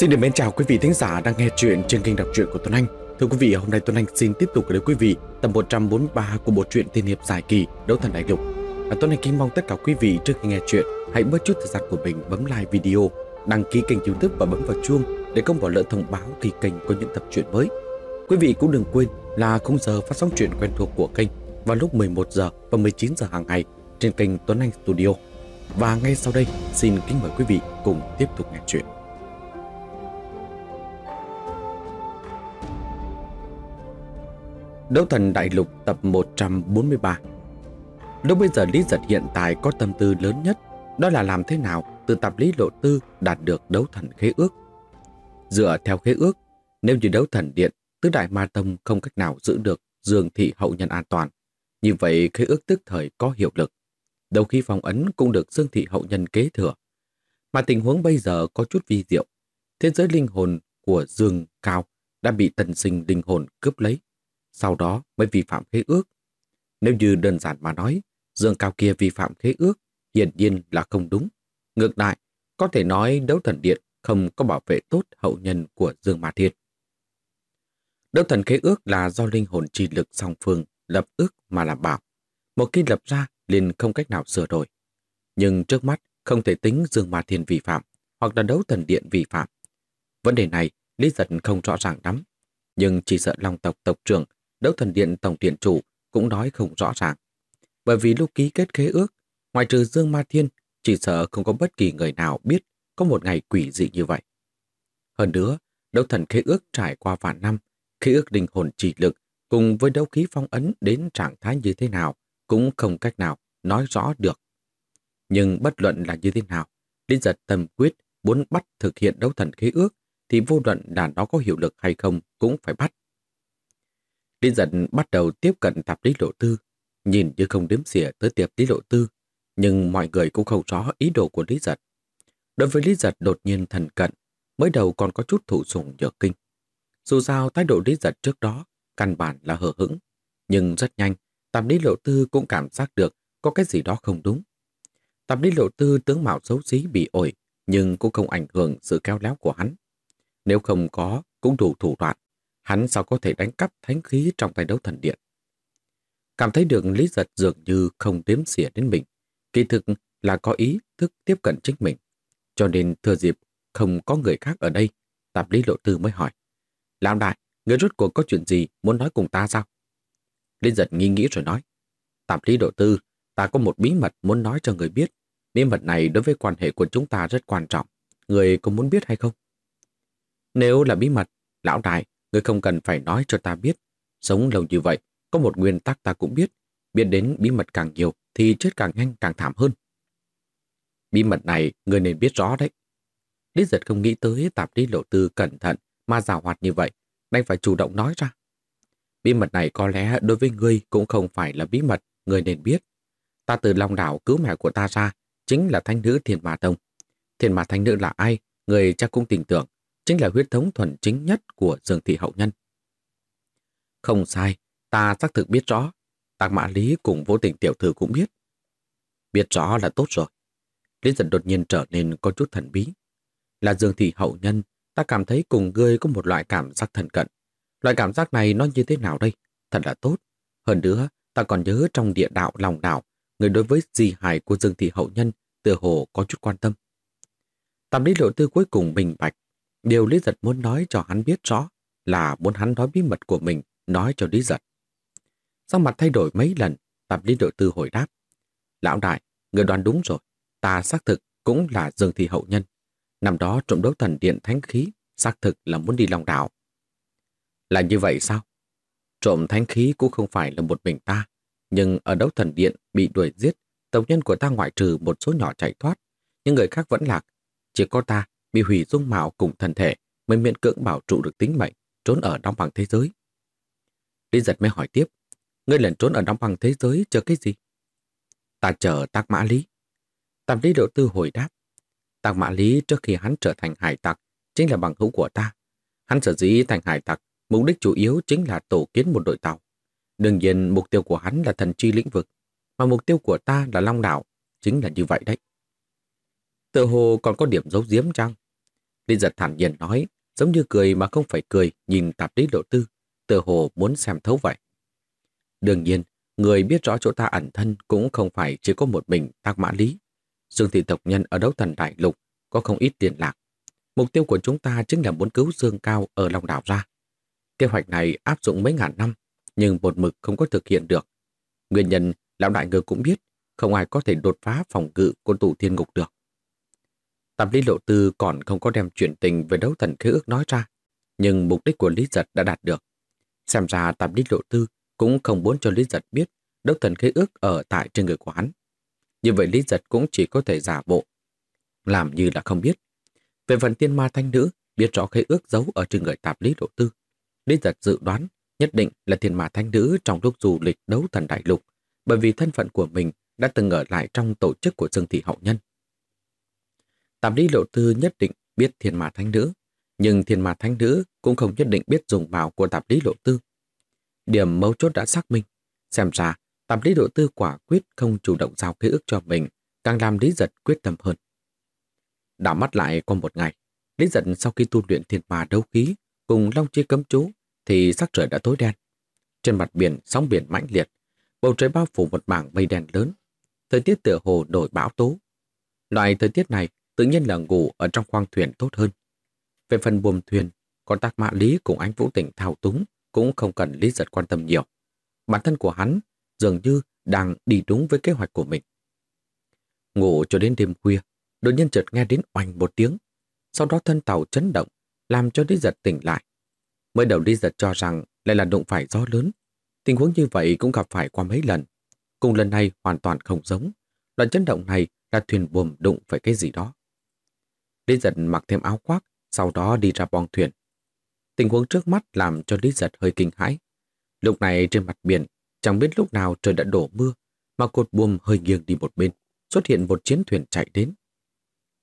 Xin được mến chào quý vị thính giả đang nghe chuyện trên kênh đọc truyện của Tuấn Anh. Thưa quý vị, hôm nay Tuấn Anh xin tiếp tục đến quý vị tập 143 của bộ truyện tiên hiệp giải kỳ Đấu Thần Đại Lục. Và Tuấn Anh kính mong tất cả quý vị trước khi nghe chuyện hãy bớt chút thời gian của mình bấm like video, đăng ký kênh youtube và bấm vào chuông để không bỏ lỡ thông báo khi kênh có những tập truyện mới. Quý vị cũng đừng quên là khung giờ phát sóng truyện quen thuộc của kênh vào lúc 11 giờ và 19 giờ hàng ngày trên kênh Tuấn Anh Studio. Và ngay sau đây, xin kính mời quý vị cùng tiếp tục nghe chuyện. Đấu thần đại lục tập 143 Lúc bây giờ Lý Giật hiện tại có tâm tư lớn nhất đó là làm thế nào từ tập lý lộ tư đạt được đấu thần khế ước. Dựa theo khế ước, nếu như đấu thần điện, tứ đại ma tông không cách nào giữ được dương thị hậu nhân an toàn. Như vậy khế ước tức thời có hiệu lực. Đầu khi phòng ấn cũng được dương thị hậu nhân kế thừa. Mà tình huống bây giờ có chút vi diệu. Thế giới linh hồn của dương cao đã bị tần sinh linh hồn cướp lấy sau đó mới vi phạm khế ước. Nếu như đơn giản mà nói, Dương Cao kia vi phạm khế ước, hiển nhiên là không đúng. Ngược lại, có thể nói đấu thần điện không có bảo vệ tốt hậu nhân của Dương Ma Thiên. Đấu thần khế ước là do linh hồn trì lực song phương lập ước mà làm bảo. Một khi lập ra liền không cách nào sửa đổi. Nhưng trước mắt không thể tính Dương Ma Thiên vi phạm hoặc là đấu thần điện vi phạm. Vấn đề này Lý Giật không rõ ràng lắm, nhưng chỉ sợ Long tộc tộc trưởng Đấu thần điện tổng điện chủ cũng nói không rõ ràng. Bởi vì lúc ký kết khế ước, ngoài trừ Dương Ma Thiên, chỉ sợ không có bất kỳ người nào biết có một ngày quỷ dị như vậy. Hơn nữa, đấu thần khế ước trải qua vạn năm, khế ước đình hồn chỉ lực cùng với đấu khí phong ấn đến trạng thái như thế nào cũng không cách nào nói rõ được. Nhưng bất luận là như thế nào, Lý Giật tâm quyết muốn bắt thực hiện đấu thần khế ước thì vô luận đàn đó có hiệu lực hay không cũng phải bắt. Lý giận bắt đầu tiếp cận tạp lý lộ tư, nhìn như không đếm xỉa tới tiệp lý lộ tư, nhưng mọi người cũng không rõ ý đồ của Lý giật. Đối với Lý giật đột nhiên thần cận, mới đầu còn có chút thủ sùng nhược kinh. Dù sao thái độ Lý giật trước đó, căn bản là hờ hững, nhưng rất nhanh, tạp lý lộ tư cũng cảm giác được có cái gì đó không đúng. Tạp lý lộ tư tướng mạo xấu xí bị ổi, nhưng cũng không ảnh hưởng sự keo léo của hắn. Nếu không có, cũng đủ thủ đoạn, hắn sao có thể đánh cắp thánh khí trong tay đấu thần điện. Cảm thấy được Lý Giật dường như không đếm xỉa đến mình, kỳ thực là có ý thức tiếp cận chính mình. Cho nên thừa dịp không có người khác ở đây, tạp lý lộ tư mới hỏi. lão đại, người rốt cuộc có chuyện gì muốn nói cùng ta sao? Lý Giật nghi nghĩ rồi nói. Tạp lý lộ tư, ta có một bí mật muốn nói cho người biết. Bí mật này đối với quan hệ của chúng ta rất quan trọng. Người có muốn biết hay không? Nếu là bí mật, lão đại người không cần phải nói cho ta biết. Sống lâu như vậy, có một nguyên tắc ta cũng biết. Biết đến bí mật càng nhiều thì chết càng nhanh càng thảm hơn. Bí mật này người nên biết rõ đấy. Lý giật không nghĩ tới tạp đi lộ tư cẩn thận mà giả hoạt như vậy, đành phải chủ động nói ra. Bí mật này có lẽ đối với người cũng không phải là bí mật, người nên biết. Ta từ Long Đảo cứu mẹ của ta ra, chính là thanh nữ Thiên Ma Tông. Thiên Ma Thanh Nữ là ai, người chắc cũng tin tưởng chính là huyết thống thuần chính nhất của Dương Thị Hậu Nhân. Không sai, ta xác thực biết rõ. Tạc Mã Lý cùng vô tình tiểu thư cũng biết. Biết rõ là tốt rồi. Lý dần đột nhiên trở nên có chút thần bí. Là Dương Thị Hậu Nhân, ta cảm thấy cùng ngươi có một loại cảm giác thần cận. Loại cảm giác này nó như thế nào đây? Thật là tốt. Hơn nữa, ta còn nhớ trong địa đạo lòng đạo, người đối với di hài của Dương Thị Hậu Nhân tựa hồ có chút quan tâm. Tam lý lộ tư cuối cùng bình bạch Điều Lý Giật muốn nói cho hắn biết rõ là muốn hắn nói bí mật của mình, nói cho Lý Giật. Sau mặt thay đổi mấy lần, tập lý đội tư hồi đáp. Lão đại, người đoán đúng rồi, ta xác thực cũng là Dương Thị Hậu Nhân. Năm đó trộm đấu thần điện thánh khí, xác thực là muốn đi lòng đảo. Là như vậy sao? Trộm thánh khí cũng không phải là một mình ta, nhưng ở đấu thần điện bị đuổi giết, tộc nhân của ta ngoại trừ một số nhỏ chạy thoát, những người khác vẫn lạc. Chỉ có ta bị hủy dung mạo cùng thân thể mới miễn cưỡng bảo trụ được tính mệnh, trốn ở Đông Bằng thế giới. Lý giật mới hỏi tiếp, ngươi lần trốn ở Đông Bằng thế giới chờ cái gì? Ta chờ Tạc Mã Lý. Tạp Lý Độ Tư hồi đáp, Tạc Mã Lý trước khi hắn trở thành hải tặc chính là bằng hữu của ta. Hắn sở dĩ thành hải tặc, mục đích chủ yếu chính là tổ kiến một đội tàu. Đương nhiên mục tiêu của hắn là thần chi lĩnh vực, mà mục tiêu của ta là Long Đảo, chính là như vậy đấy. Tự hồ còn có điểm giấu giếm chăng? Linh giật thản nhiên nói, giống như cười mà không phải cười nhìn tạp lý lộ tư, tự hồ muốn xem thấu vậy. Đương nhiên, người biết rõ chỗ ta ẩn thân cũng không phải chỉ có một mình tác mã lý. Dương thị tộc nhân ở đấu thần đại lục có không ít tiền lạc. Mục tiêu của chúng ta chính là muốn cứu Dương Cao ở lòng đảo ra. Kế hoạch này áp dụng mấy ngàn năm, nhưng một mực không có thực hiện được. Nguyên nhân, lão đại người cũng biết, không ai có thể đột phá phòng ngự của tù thiên ngục được. Tạm lý lộ tư còn không có đem chuyện tình về đấu thần khế ước nói ra, nhưng mục đích của Lý Giật đã đạt được. Xem ra tạm lý lộ tư cũng không muốn cho Lý Giật biết đấu thần khế ước ở tại trên người của hắn. Như vậy Lý Giật cũng chỉ có thể giả bộ, làm như là không biết. Về phần tiên ma thanh nữ, biết rõ khế ước giấu ở trên người tạp lý lộ tư. Lý Giật dự đoán nhất định là thiên ma thanh nữ trong lúc du lịch đấu thần đại lục, bởi vì thân phận của mình đã từng ở lại trong tổ chức của Dương Thị Hậu Nhân. Tạm lý lộ tư nhất định biết thiên mà thánh nữ, nhưng thiên mà thánh nữ cũng không nhất định biết dùng mạo của tạp lý lộ tư. Điểm mấu chốt đã xác minh, xem ra tạp lý lộ tư quả quyết không chủ động giao ký ước cho mình, càng làm lý giật quyết tâm hơn. Đã mắt lại qua một ngày, lý giật sau khi tu luyện thiên mà đấu khí cùng long chi cấm chú thì sắc trời đã tối đen. Trên mặt biển sóng biển mãnh liệt, bầu trời bao phủ một mảng mây đen lớn. Thời tiết tựa hồ đổi bão tố. Loại thời tiết này tự nhiên là ngủ ở trong khoang thuyền tốt hơn. Về phần buồm thuyền, con tác mạ lý cùng anh Vũ tỉnh thao túng cũng không cần Lý Giật quan tâm nhiều. Bản thân của hắn dường như đang đi đúng với kế hoạch của mình. Ngủ cho đến đêm khuya, đột nhiên chợt nghe đến oanh một tiếng. Sau đó thân tàu chấn động, làm cho Lý Giật tỉnh lại. Mới đầu Lý Giật cho rằng lại là đụng phải gió lớn. Tình huống như vậy cũng gặp phải qua mấy lần. Cùng lần này hoàn toàn không giống. Lần chấn động này là thuyền buồm đụng phải cái gì đó. Lý giật mặc thêm áo khoác, sau đó đi ra bong thuyền. Tình huống trước mắt làm cho Lý giật hơi kinh hãi. Lúc này trên mặt biển, chẳng biết lúc nào trời đã đổ mưa, mà cột buồm hơi nghiêng đi một bên, xuất hiện một chiến thuyền chạy đến.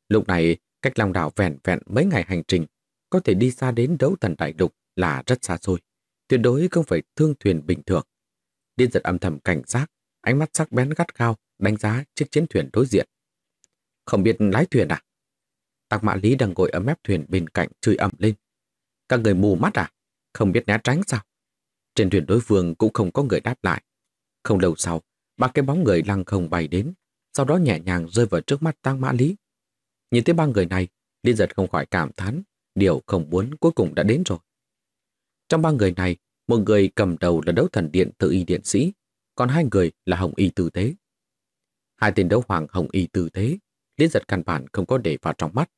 Lúc này, cách lòng đảo vẹn vẹn mấy ngày hành trình, có thể đi xa đến đấu thần đại lục là rất xa xôi, tuyệt đối không phải thương thuyền bình thường. Điên giật âm thầm cảnh giác, ánh mắt sắc bén gắt gao đánh giá chiếc chiến thuyền đối diện. Không biết lái thuyền à? Tạc Mã Lý đang ngồi ở mép thuyền bên cạnh chửi ẩm lên. Các người mù mắt à? Không biết né tránh sao? Trên thuyền đối phương cũng không có người đáp lại. Không lâu sau, ba cái bóng người lăng không bay đến, sau đó nhẹ nhàng rơi vào trước mắt Tăng Mã Lý. Nhìn thấy ba người này, Liên Giật không khỏi cảm thán, điều không muốn cuối cùng đã đến rồi. Trong ba người này, một người cầm đầu là đấu thần điện tự y điện sĩ, còn hai người là hồng y tử tế. Hai tên đấu hoàng hồng y tử tế, Liên Giật căn bản không có để vào trong mắt,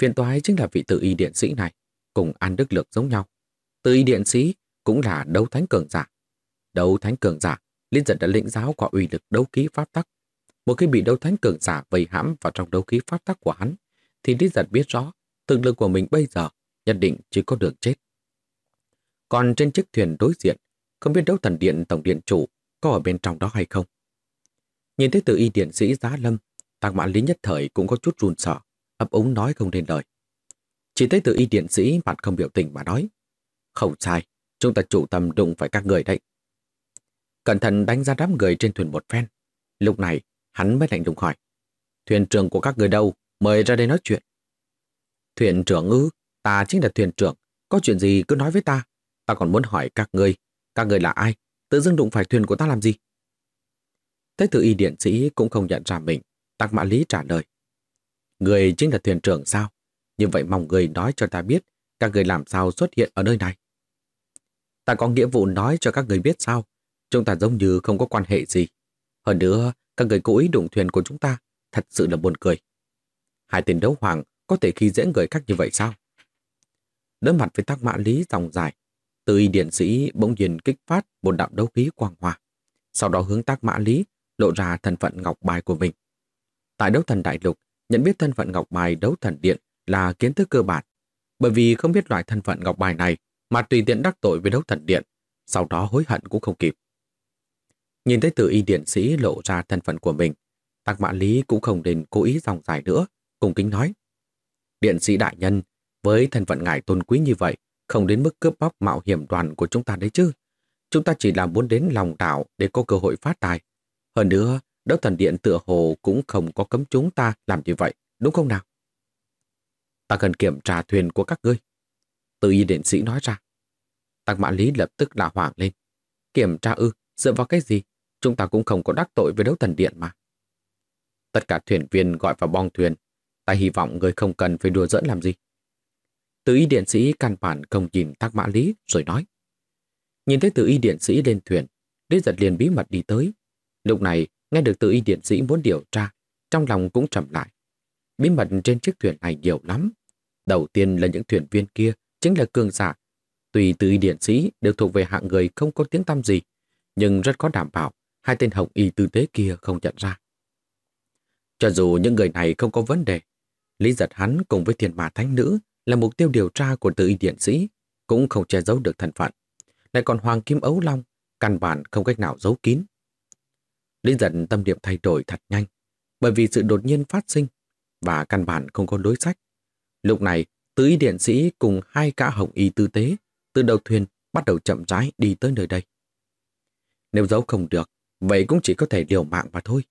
Phiền toái chính là vị tự y điện sĩ này, cùng An Đức Lược giống nhau. Tự y điện sĩ cũng là đấu thánh cường giả. Đấu thánh cường giả, liên dẫn đã lĩnh giáo qua uy lực đấu khí pháp tắc. Một khi bị đấu thánh cường giả vây hãm vào trong đấu khí pháp tắc của hắn, thì Lý Giật biết rõ thực lực của mình bây giờ nhất định chỉ có đường chết. Còn trên chiếc thuyền đối diện, không biết đấu thần điện tổng điện chủ có ở bên trong đó hay không. Nhìn thấy từ y điện sĩ giá lâm, tạc mã lý nhất thời cũng có chút run sợ ấp úng nói không nên lời. Chỉ thấy tự y điện sĩ mặt không biểu tình mà nói. Không sai, chúng ta chủ tâm đụng phải các người đấy. Cẩn thận đánh ra đám người trên thuyền một phen. Lúc này, hắn mới lạnh lùng hỏi. Thuyền trưởng của các người đâu? Mời ra đây nói chuyện. Thuyền trưởng ư, ta chính là thuyền trưởng. Có chuyện gì cứ nói với ta. Ta còn muốn hỏi các người. Các người là ai? Tự dưng đụng phải thuyền của ta làm gì? Thế tự y điện sĩ cũng không nhận ra mình. Tạc Mã Lý trả lời. Người chính là thuyền trưởng sao? Như vậy mong người nói cho ta biết các người làm sao xuất hiện ở nơi này. Ta có nghĩa vụ nói cho các người biết sao? Chúng ta giống như không có quan hệ gì. Hơn nữa, các người cố ý đụng thuyền của chúng ta thật sự là buồn cười. Hai tên đấu hoàng có thể khi dễ người khác như vậy sao? Đối mặt với tác mã lý dòng dài, từ y điện sĩ bỗng nhiên kích phát một đạo đấu khí quang hòa, sau đó hướng tác mã lý lộ ra thân phận ngọc bài của mình. Tại đấu thần đại lục, Nhận biết thân phận ngọc bài đấu thần điện là kiến thức cơ bản, bởi vì không biết loại thân phận ngọc bài này mà tùy tiện đắc tội với đấu thần điện, sau đó hối hận cũng không kịp. Nhìn thấy tử y điện sĩ lộ ra thân phận của mình, Tạc Mã Lý cũng không nên cố ý dòng dài nữa, cùng kính nói. Điện sĩ đại nhân, với thân phận ngài tôn quý như vậy, không đến mức cướp bóc mạo hiểm đoàn của chúng ta đấy chứ. Chúng ta chỉ là muốn đến lòng đảo để có cơ hội phát tài. Hơn nữa, đấu thần điện tựa hồ cũng không có cấm chúng ta làm như vậy, đúng không nào? Ta cần kiểm tra thuyền của các ngươi. Từ y điện sĩ nói ra. Tăng mã lý lập tức là hoảng lên. Kiểm tra ư, dựa vào cái gì? Chúng ta cũng không có đắc tội với đấu thần điện mà. Tất cả thuyền viên gọi vào bong thuyền. Ta hy vọng người không cần phải đùa dẫn làm gì. Từ y điện sĩ căn bản không nhìn tăng mã lý rồi nói. Nhìn thấy từ y điện sĩ lên thuyền, Lý giật liền bí mật đi tới. Lúc này, Nghe được từ y điện sĩ muốn điều tra, trong lòng cũng trầm lại. Bí mật trên chiếc thuyền này nhiều lắm. Đầu tiên là những thuyền viên kia, chính là cường giả. Tùy từ y điện sĩ đều thuộc về hạng người không có tiếng tăm gì, nhưng rất có đảm bảo hai tên hồng y tư tế kia không nhận ra. Cho dù những người này không có vấn đề, Lý giật hắn cùng với thiền mà thánh nữ là mục tiêu điều tra của tự y điện sĩ, cũng không che giấu được thân phận. Lại còn Hoàng Kim Ấu Long, căn bản không cách nào giấu kín. Lý giật tâm điệp thay đổi thật nhanh, bởi vì sự đột nhiên phát sinh và căn bản không có đối sách. Lúc này, tứ y điện sĩ cùng hai gã hồng y tư tế từ đầu thuyền bắt đầu chậm rãi đi tới nơi đây. Nếu giấu không được, vậy cũng chỉ có thể điều mạng mà thôi.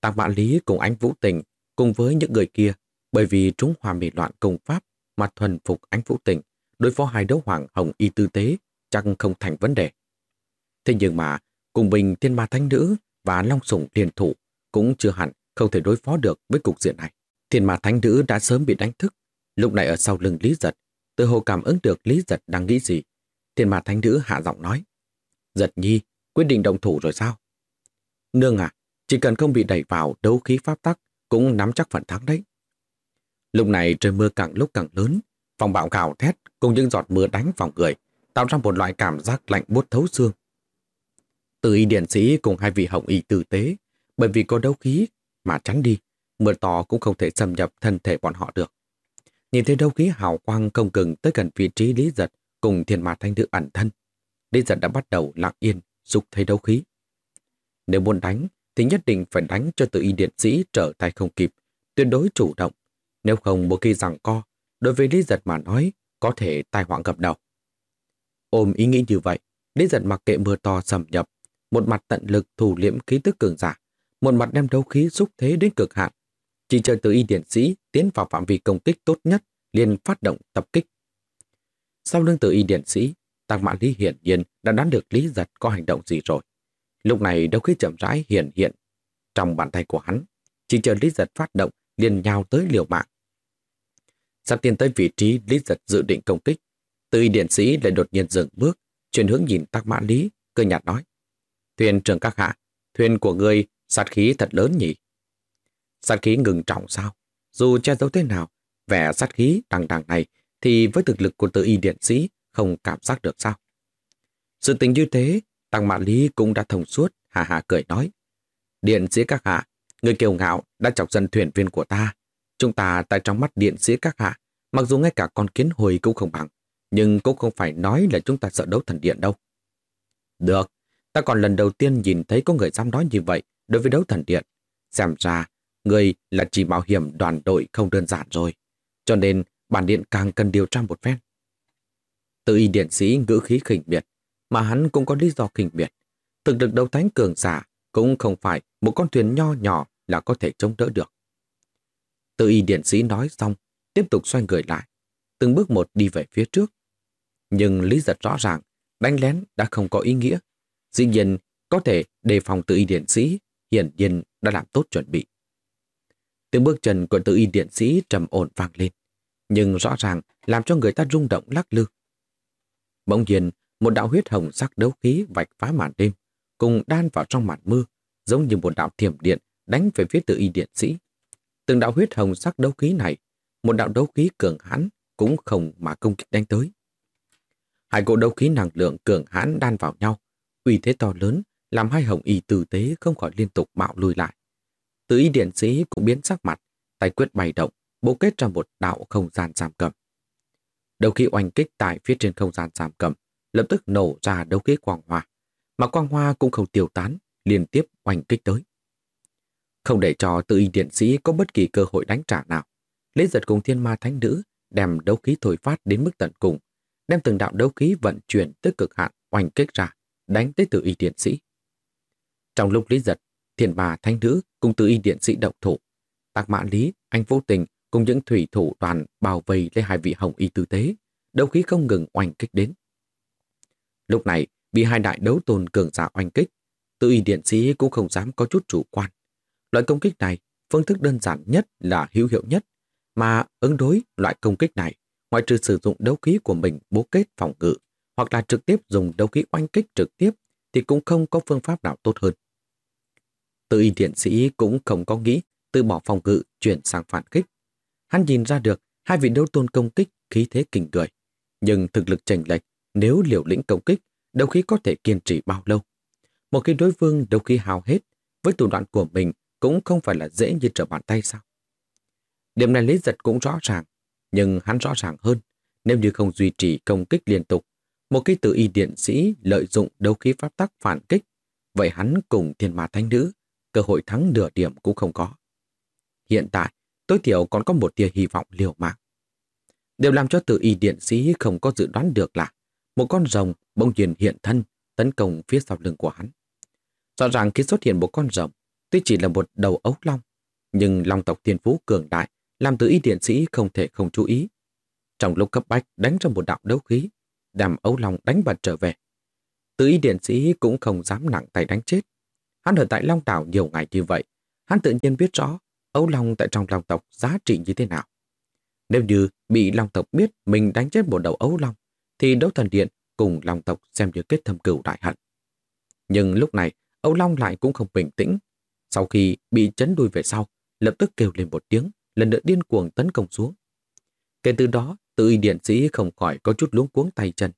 Tạc Vạn Lý cùng Ánh Vũ Tình cùng với những người kia bởi vì chúng hòa mỉ loạn công pháp mà thuần phục Ánh Vũ Tình đối phó hai đấu hoàng hồng y tư tế chắc không thành vấn đề. Thế nhưng mà Cùng bình thiên ma thánh nữ và long sủng liên thủ cũng chưa hẳn không thể đối phó được với cục diện này. Thiên ma thánh nữ đã sớm bị đánh thức, lúc này ở sau lưng Lý Giật, tự hồ cảm ứng được Lý Giật đang nghĩ gì. Thiên ma thánh nữ hạ giọng nói, Giật nhi, quyết định đồng thủ rồi sao? Nương à, chỉ cần không bị đẩy vào đấu khí pháp tắc cũng nắm chắc phần thắng đấy. Lúc này trời mưa càng lúc càng lớn, phòng bạo gào thét cùng những giọt mưa đánh vào người, tạo ra một loại cảm giác lạnh buốt thấu xương. Từ y điện sĩ cùng hai vị hồng y tử tế, bởi vì có đấu khí mà tránh đi, mưa to cũng không thể xâm nhập thân thể bọn họ được. Nhìn thấy đấu khí hào quang công cường tới gần vị trí Lý Giật cùng thiên ma thanh nữ ẩn thân. Lý Giật đã bắt đầu lặng yên, dục thấy đấu khí. Nếu muốn đánh, thì nhất định phải đánh cho tự y điện sĩ trở tay không kịp, tuyệt đối chủ động. Nếu không một khi rằng co, đối với Lý Giật mà nói, có thể tai họa gặp đầu. Ôm ý nghĩ như vậy, Lý Giật mặc kệ mưa to xâm nhập, một mặt tận lực thủ liễm khí tức cường giả, một mặt đem đấu khí xúc thế đến cực hạn. Chỉ chờ từ y điển sĩ tiến vào phạm vi công kích tốt nhất, liền phát động tập kích. Sau lưng từ y điển sĩ, Tạc Mã Lý hiển nhiên đã đoán được Lý Giật có hành động gì rồi. Lúc này đấu khí chậm rãi hiển hiện trong bàn tay của hắn, chỉ chờ Lý Giật phát động liền nhào tới liều mạng. Sắp tiến tới vị trí Lý Giật dự định công kích, từ y điển sĩ lại đột nhiên dừng bước, chuyển hướng nhìn Tạc Mã Lý, cười nhạt nói. Thuyền trưởng các hạ, thuyền của ngươi sát khí thật lớn nhỉ? Sát khí ngừng trọng sao? Dù che giấu thế nào, vẻ sát khí đằng đằng này thì với thực lực của tự y điện sĩ không cảm giác được sao? Sự tình như thế, Tăng Mạn Lý cũng đã thông suốt, hà hà cười nói. Điện sĩ các hạ, người kiều ngạo đã chọc dân thuyền viên của ta. Chúng ta tại trong mắt điện sĩ các hạ, mặc dù ngay cả con kiến hồi cũng không bằng, nhưng cũng không phải nói là chúng ta sợ đấu thần điện đâu. Được, Ta còn lần đầu tiên nhìn thấy có người dám nói như vậy đối với đấu thần điện. Xem ra, người là chỉ bảo hiểm đoàn đội không đơn giản rồi. Cho nên, bản điện càng cần điều tra một phen. Tự y điện sĩ ngữ khí khỉnh biệt, mà hắn cũng có lý do khỉnh biệt. Thực lực đấu thánh cường giả cũng không phải một con thuyền nho nhỏ là có thể chống đỡ được. Tự y điện sĩ nói xong, tiếp tục xoay người lại, từng bước một đi về phía trước. Nhưng lý giật rõ ràng, đánh lén đã không có ý nghĩa, Dĩ nhiên, có thể đề phòng tự y điện sĩ, hiển nhiên đã làm tốt chuẩn bị. Tiếng bước chân của tự y điện sĩ trầm ổn vang lên, nhưng rõ ràng làm cho người ta rung động lắc lư. Bỗng nhiên, một đạo huyết hồng sắc đấu khí vạch phá màn đêm, cùng đan vào trong màn mưa, giống như một đạo thiểm điện đánh về phía tự y điện sĩ. Từng đạo huyết hồng sắc đấu khí này, một đạo đấu khí cường hãn cũng không mà công kích đánh tới. Hai cỗ đấu khí năng lượng cường hãn đan vào nhau, uy thế to lớn làm hai hồng y tử tế không khỏi liên tục bạo lùi lại. Tứ y điện sĩ cũng biến sắc mặt, tay quyết bày động, bố kết ra một đạo không gian giảm cầm. Đầu khi oanh kích tại phía trên không gian giảm cầm, lập tức nổ ra đấu khí quang hoa, mà quang hoa cũng không tiêu tán, liên tiếp oanh kích tới. Không để cho tự y điện sĩ có bất kỳ cơ hội đánh trả nào, lấy giật cùng thiên ma thánh nữ đem đấu khí thổi phát đến mức tận cùng, đem từng đạo đấu khí vận chuyển tới cực hạn oanh kích ra, đánh tới tử y điện sĩ. Trong lúc lý giật, thiền bà thanh nữ cùng tử y điện sĩ động thủ. Tạc mạn lý, anh vô tình cùng những thủy thủ toàn bao vây lấy hai vị hồng y tư tế, đấu khí không ngừng oanh kích đến. Lúc này, bị hai đại đấu tôn cường giả oanh kích, tự y điện sĩ cũng không dám có chút chủ quan. Loại công kích này, phương thức đơn giản nhất là hữu hiệu nhất, mà ứng đối loại công kích này, ngoại trừ sử dụng đấu khí của mình bố kết phòng ngự hoặc là trực tiếp dùng đấu khí oanh kích trực tiếp thì cũng không có phương pháp nào tốt hơn. Tự y thiện sĩ cũng không có nghĩ từ bỏ phòng ngự chuyển sang phản kích. Hắn nhìn ra được hai vị đấu tôn công kích khí thế kinh người, nhưng thực lực chênh lệch nếu liều lĩnh công kích, đấu khí có thể kiên trì bao lâu. Một khi đối phương đấu khí hào hết, với thủ đoạn của mình cũng không phải là dễ như trở bàn tay sao. Điểm này Lý Giật cũng rõ ràng, nhưng hắn rõ ràng hơn, nếu như không duy trì công kích liên tục, một cái tử y điện sĩ lợi dụng đấu khí pháp tắc phản kích, vậy hắn cùng thiên ma thanh nữ, cơ hội thắng nửa điểm cũng không có. Hiện tại, tối thiểu còn có một tia hy vọng liều mạng. Điều làm cho tử y điện sĩ không có dự đoán được là một con rồng bông nhiên hiện thân tấn công phía sau lưng của hắn. Rõ ràng khi xuất hiện một con rồng, tuy chỉ là một đầu ấu long, nhưng long tộc thiên phú cường đại làm tử y điện sĩ không thể không chú ý. Trong lúc cấp bách đánh ra một đạo đấu khí, đàm ấu long đánh bật trở về. Tứ Y điện sĩ cũng không dám nặng tay đánh chết. Hắn ở tại Long Đảo nhiều ngày như vậy, hắn tự nhiên biết rõ ấu long tại trong lòng tộc giá trị như thế nào. Nếu như bị long tộc biết mình đánh chết một đầu ấu long, thì đấu thần điện cùng long tộc xem như kết thâm cửu đại hận. Nhưng lúc này, ấu long lại cũng không bình tĩnh. Sau khi bị chấn đuôi về sau, lập tức kêu lên một tiếng, lần nữa điên cuồng tấn công xuống. Kể từ đó, Tư y điện sĩ không khỏi có chút luống cuống tay chân,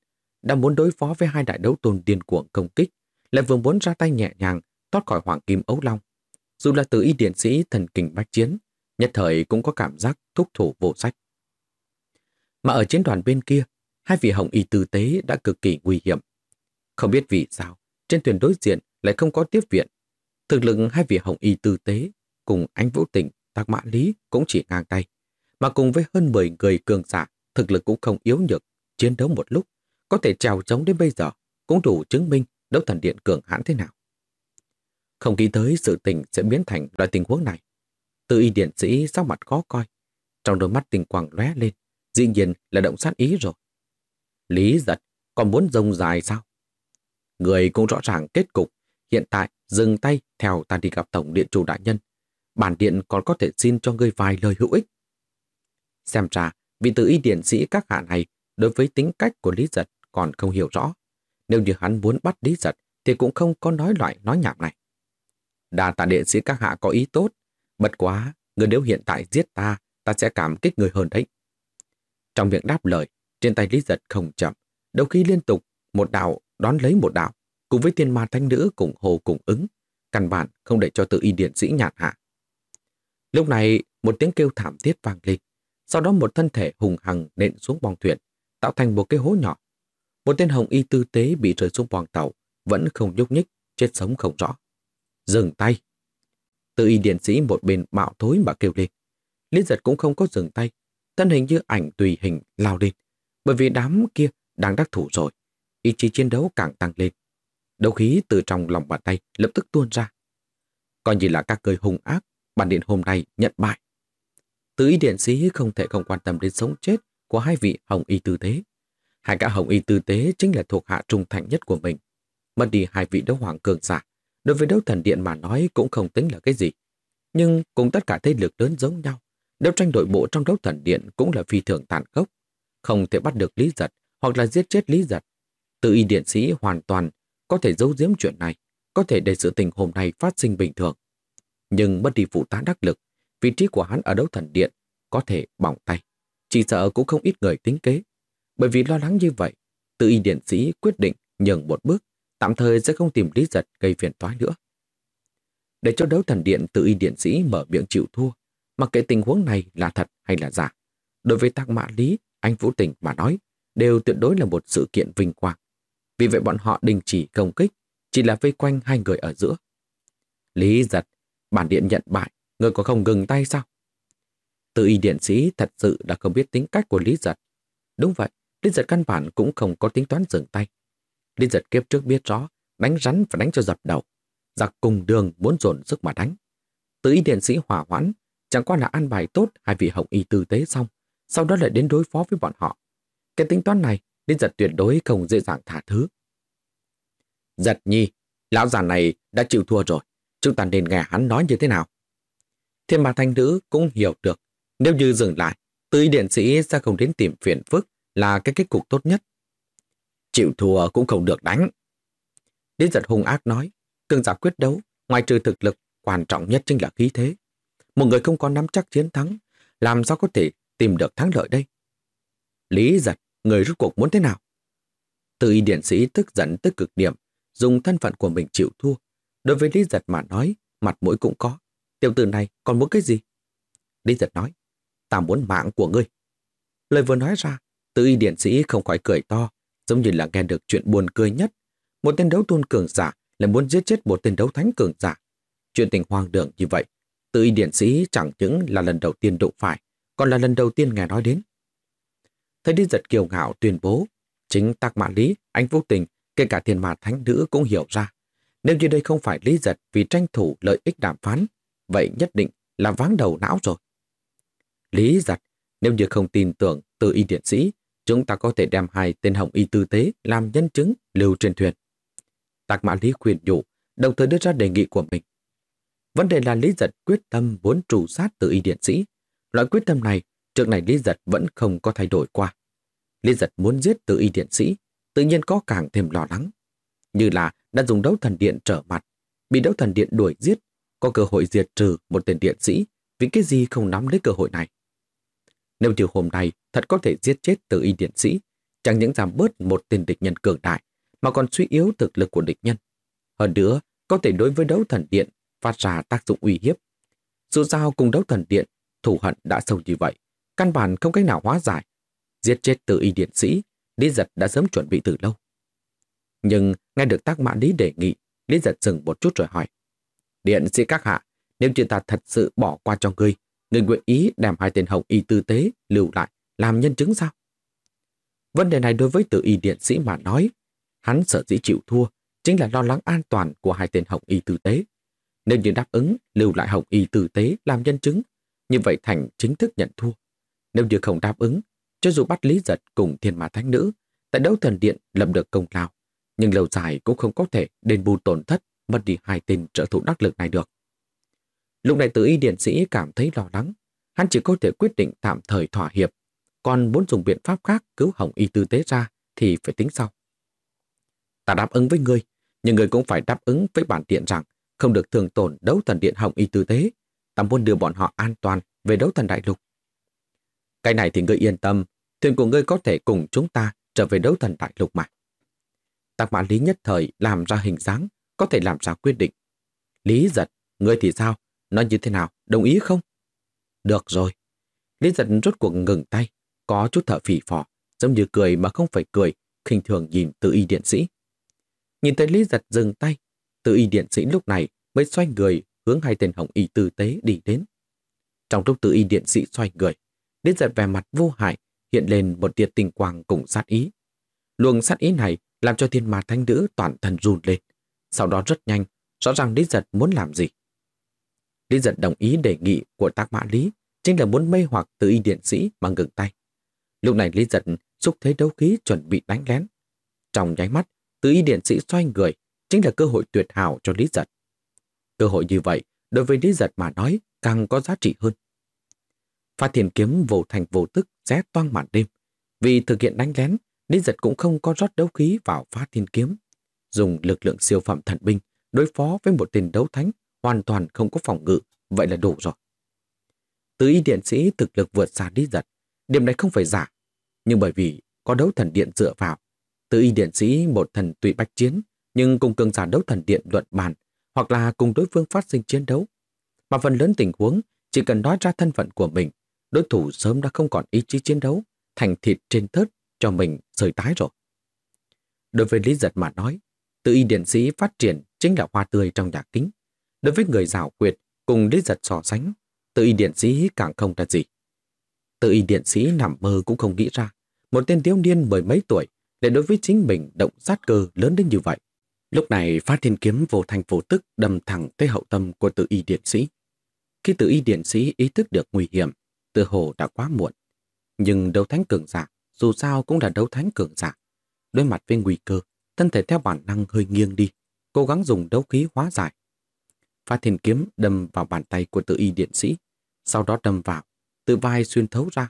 đã muốn đối phó với hai đại đấu tôn điên cuồng công kích, lại vừa muốn ra tay nhẹ nhàng, thoát khỏi hoàng kim ấu long. Dù là từ y điện sĩ thần kinh bách chiến, nhất thời cũng có cảm giác thúc thủ vô sách. Mà ở chiến đoàn bên kia, hai vị hồng y tư tế đã cực kỳ nguy hiểm. Không biết vì sao, trên thuyền đối diện lại không có tiếp viện. Thực lực hai vị hồng y tư tế cùng anh Vũ Tịnh, Tạc Mã Lý cũng chỉ ngang tay, mà cùng với hơn 10 người cường giả thực lực cũng không yếu nhược, chiến đấu một lúc, có thể trào chống đến bây giờ, cũng đủ chứng minh đấu thần điện cường hãn thế nào. Không nghĩ tới sự tình sẽ biến thành loại tình huống này. Tư y điện sĩ sắc mặt khó coi, trong đôi mắt tình quảng lóe lên, dĩ nhiên là động sát ý rồi. Lý giật, còn muốn rông dài sao? Người cũng rõ ràng kết cục, hiện tại dừng tay theo ta đi gặp tổng điện chủ đại nhân. Bản điện còn có thể xin cho ngươi vài lời hữu ích. Xem ra, Vị tử y điện sĩ các hạ này đối với tính cách của Lý Giật còn không hiểu rõ. Nếu như hắn muốn bắt Lý Giật thì cũng không có nói loại nói nhảm này. Đà tạ điện sĩ các hạ có ý tốt. Bật quá, người nếu hiện tại giết ta, ta sẽ cảm kích người hơn đấy. Trong việc đáp lời, trên tay Lý Giật không chậm, đầu khi liên tục, một đạo đón lấy một đạo, cùng với tiên ma thanh nữ cùng hồ cùng ứng, căn bản không để cho tự y điện sĩ nhạt hạ. Lúc này, một tiếng kêu thảm thiết vang lên, sau đó một thân thể hùng hằng nện xuống bong thuyền, tạo thành một cái hố nhỏ. Một tên hồng y tư tế bị rơi xuống bong tàu, vẫn không nhúc nhích, chết sống không rõ. Dừng tay! Tư y điện sĩ một bên bạo thối mà kêu lên. Liên giật cũng không có dừng tay, thân hình như ảnh tùy hình lao lên, bởi vì đám kia đang đắc thủ rồi. Ý chí chiến đấu càng tăng lên. Đấu khí từ trong lòng bàn tay lập tức tuôn ra. Còn như là các cười hung ác, bản điện hôm nay nhận bại tứ y điện sĩ không thể không quan tâm đến sống chết của hai vị hồng y tư tế. Hai gã hồng y tư tế chính là thuộc hạ trung thành nhất của mình. Mất đi hai vị đấu hoàng cường giả, đối với đấu thần điện mà nói cũng không tính là cái gì. Nhưng cùng tất cả thế lực lớn giống nhau, đấu tranh nội bộ trong đấu thần điện cũng là phi thường tàn khốc. Không thể bắt được lý giật hoặc là giết chết lý giật. Tự y điện sĩ hoàn toàn có thể giấu giếm chuyện này, có thể để sự tình hôm nay phát sinh bình thường. Nhưng mất đi phụ tá đắc lực vị trí của hắn ở đấu thần điện có thể bỏng tay. Chỉ sợ cũng không ít người tính kế. Bởi vì lo lắng như vậy, tự y điện sĩ quyết định nhường một bước, tạm thời sẽ không tìm lý giật gây phiền toái nữa. Để cho đấu thần điện tự y điện sĩ mở miệng chịu thua, mặc kệ tình huống này là thật hay là giả. Đối với tạc mạ lý, anh Vũ Tình mà nói, đều tuyệt đối là một sự kiện vinh quang. Vì vậy bọn họ đình chỉ công kích, chỉ là vây quanh hai người ở giữa. Lý giật, bản điện nhận bại, Người có không ngừng tay sao? Tự y điện sĩ thật sự đã không biết tính cách của Lý Giật. Đúng vậy, Lý Giật căn bản cũng không có tính toán dừng tay. Lý Giật kiếp trước biết rõ, đánh rắn và đánh cho dập đầu. Giặc cùng đường muốn dồn sức mà đánh. Tự y điện sĩ hỏa hoãn, chẳng qua là an bài tốt hai vị hồng y tư tế xong, sau đó lại đến đối phó với bọn họ. Cái tính toán này, Lý Giật tuyệt đối không dễ dàng thả thứ. Giật nhi, lão già này đã chịu thua rồi, chúng ta nên nghe hắn nói như thế nào? Thiên bà thanh nữ cũng hiểu được, nếu như dừng lại, tư điện sĩ ra không đến tìm phiền phức là cái kết cục tốt nhất. Chịu thua cũng không được đánh. Đến giật hung ác nói, cường giả quyết đấu, ngoài trừ thực lực, quan trọng nhất chính là khí thế. Một người không có nắm chắc chiến thắng, làm sao có thể tìm được thắng lợi đây? Lý giật, người rút cuộc muốn thế nào? tư y điện sĩ tức giận tức cực điểm, dùng thân phận của mình chịu thua. Đối với Lý giật mà nói, mặt mũi cũng có. Tiểu tử này còn muốn cái gì? Lý giật nói, ta muốn mạng của ngươi. Lời vừa nói ra, tự y điện sĩ không khỏi cười to, giống như là nghe được chuyện buồn cười nhất. Một tên đấu tôn cường giả lại muốn giết chết một tên đấu thánh cường giả. Chuyện tình hoang đường như vậy, tự y điện sĩ chẳng những là lần đầu tiên đụng phải, còn là lần đầu tiên nghe nói đến. Thấy đi giật kiều ngạo tuyên bố, chính Tạc mạng Lý, anh vô tình, kể cả thiên mà thánh nữ cũng hiểu ra. Nếu như đây không phải Lý giật vì tranh thủ lợi ích đàm phán, vậy nhất định là váng đầu não rồi. Lý giặt, nếu như không tin tưởng từ y điện sĩ, chúng ta có thể đem hai tên hồng y tư tế làm nhân chứng lưu trên thuyền. Tạc mã Lý khuyên nhủ, đồng thời đưa ra đề nghị của mình. Vấn đề là Lý Giật quyết tâm muốn trù sát từ y điện sĩ. Loại quyết tâm này, trước này Lý Giật vẫn không có thay đổi qua. Lý Giật muốn giết từ y điện sĩ, tự nhiên có càng thêm lo lắng. Như là đã dùng đấu thần điện trở mặt, bị đấu thần điện đuổi giết có cơ hội diệt trừ một tên điện sĩ vì cái gì không nắm lấy cơ hội này. Nếu như hôm nay thật có thể giết chết tử y điện sĩ, chẳng những giảm bớt một tên địch nhân cường đại, mà còn suy yếu thực lực của địch nhân. Hơn nữa, có thể đối với đấu thần điện phát ra tác dụng uy hiếp. Dù sao cùng đấu thần điện, thù hận đã sâu như vậy, căn bản không cách nào hóa giải. Giết chết tử y điện sĩ, Lý Giật đã sớm chuẩn bị từ lâu. Nhưng nghe được tác mã lý đề nghị, Lý Giật dừng một chút rồi hỏi. Điện sĩ các hạ, nếu chuyện ta thật sự bỏ qua cho ngươi, ngươi nguyện ý đem hai tên hồng y tư tế lưu lại làm nhân chứng sao? Vấn đề này đối với tử y điện sĩ mà nói, hắn sợ dĩ chịu thua, chính là lo lắng an toàn của hai tên hồng y tử tế. Nếu như đáp ứng lưu lại hồng y tử tế làm nhân chứng, như vậy Thành chính thức nhận thua. Nếu như không đáp ứng, cho dù bắt Lý Giật cùng thiên mà thánh nữ, tại đấu thần điện lập được công lao, nhưng lâu dài cũng không có thể đền bù tổn thất mất đi hai tên trợ thủ đắc lực này được. Lúc này tử y điện sĩ cảm thấy lo lắng, hắn chỉ có thể quyết định tạm thời thỏa hiệp, còn muốn dùng biện pháp khác cứu hỏng y tư tế ra thì phải tính sau. Ta đáp ứng với ngươi, nhưng ngươi cũng phải đáp ứng với bản điện rằng không được thường tổn đấu thần điện hỏng y tư tế, ta muốn đưa bọn họ an toàn về đấu thần đại lục. Cái này thì ngươi yên tâm, thuyền của ngươi có thể cùng chúng ta trở về đấu thần đại lục mà. Tạc mã lý nhất thời làm ra hình dáng có thể làm ra quyết định. Lý giật, ngươi thì sao? nói như thế nào? Đồng ý không? Được rồi. Lý giật rốt cuộc ngừng tay, có chút thở phì phò, giống như cười mà không phải cười, khinh thường nhìn tự y điện sĩ. Nhìn thấy Lý giật dừng tay, tự y điện sĩ lúc này mới xoay người hướng hai tên hồng y tử tế đi đến. Trong lúc tự y điện sĩ xoay người, Lý giật vẻ mặt vô hại, hiện lên một tia tình quang cùng sát ý. Luồng sát ý này làm cho thiên ma thanh nữ toàn thân run lên, sau đó rất nhanh, rõ ràng Lý Giật muốn làm gì. Lý Giật đồng ý đề nghị của tác mã Lý, chính là muốn mây hoặc tự y điện sĩ mà ngừng tay. Lúc này Lý Giật xúc thế đấu khí chuẩn bị đánh lén. Trong nháy mắt, tự y điện sĩ xoay người, chính là cơ hội tuyệt hảo cho Lý Giật. Cơ hội như vậy, đối với Lý Giật mà nói, càng có giá trị hơn. Phát thiền kiếm vô thành vô tức rẽ toang màn đêm. Vì thực hiện đánh lén, Lý Giật cũng không có rót đấu khí vào phá thiên kiếm dùng lực lượng siêu phẩm thần binh đối phó với một tên đấu thánh hoàn toàn không có phòng ngự, vậy là đủ rồi. Tứ y điện sĩ thực lực vượt xa đi giật, điểm này không phải giả, nhưng bởi vì có đấu thần điện dựa vào, tứ y điện sĩ một thần tùy bách chiến, nhưng cùng cường giả đấu thần điện luận bàn, hoặc là cùng đối phương phát sinh chiến đấu. Mà phần lớn tình huống, chỉ cần nói ra thân phận của mình, đối thủ sớm đã không còn ý chí chiến đấu, thành thịt trên thớt cho mình rời tái rồi. Đối với Lý Giật mà nói, tự y điện sĩ phát triển chính là hoa tươi trong nhà kính. Đối với người giảo quyệt cùng đế giật so sánh, tự y điện sĩ càng không ra gì. Tự y điện sĩ nằm mơ cũng không nghĩ ra, một tên thiếu niên mười mấy tuổi để đối với chính mình động sát cơ lớn đến như vậy. Lúc này phát thiên kiếm vô thành vô tức đâm thẳng tới hậu tâm của tự y điện sĩ. Khi tự y điện sĩ ý thức được nguy hiểm, tự hồ đã quá muộn. Nhưng đấu thánh cường giả dù sao cũng là đấu thánh cường giả. Đối mặt với nguy cơ, thân thể theo bản năng hơi nghiêng đi, cố gắng dùng đấu khí hóa giải. Phát thiền kiếm đâm vào bàn tay của tự y điện sĩ, sau đó đâm vào, từ vai xuyên thấu ra.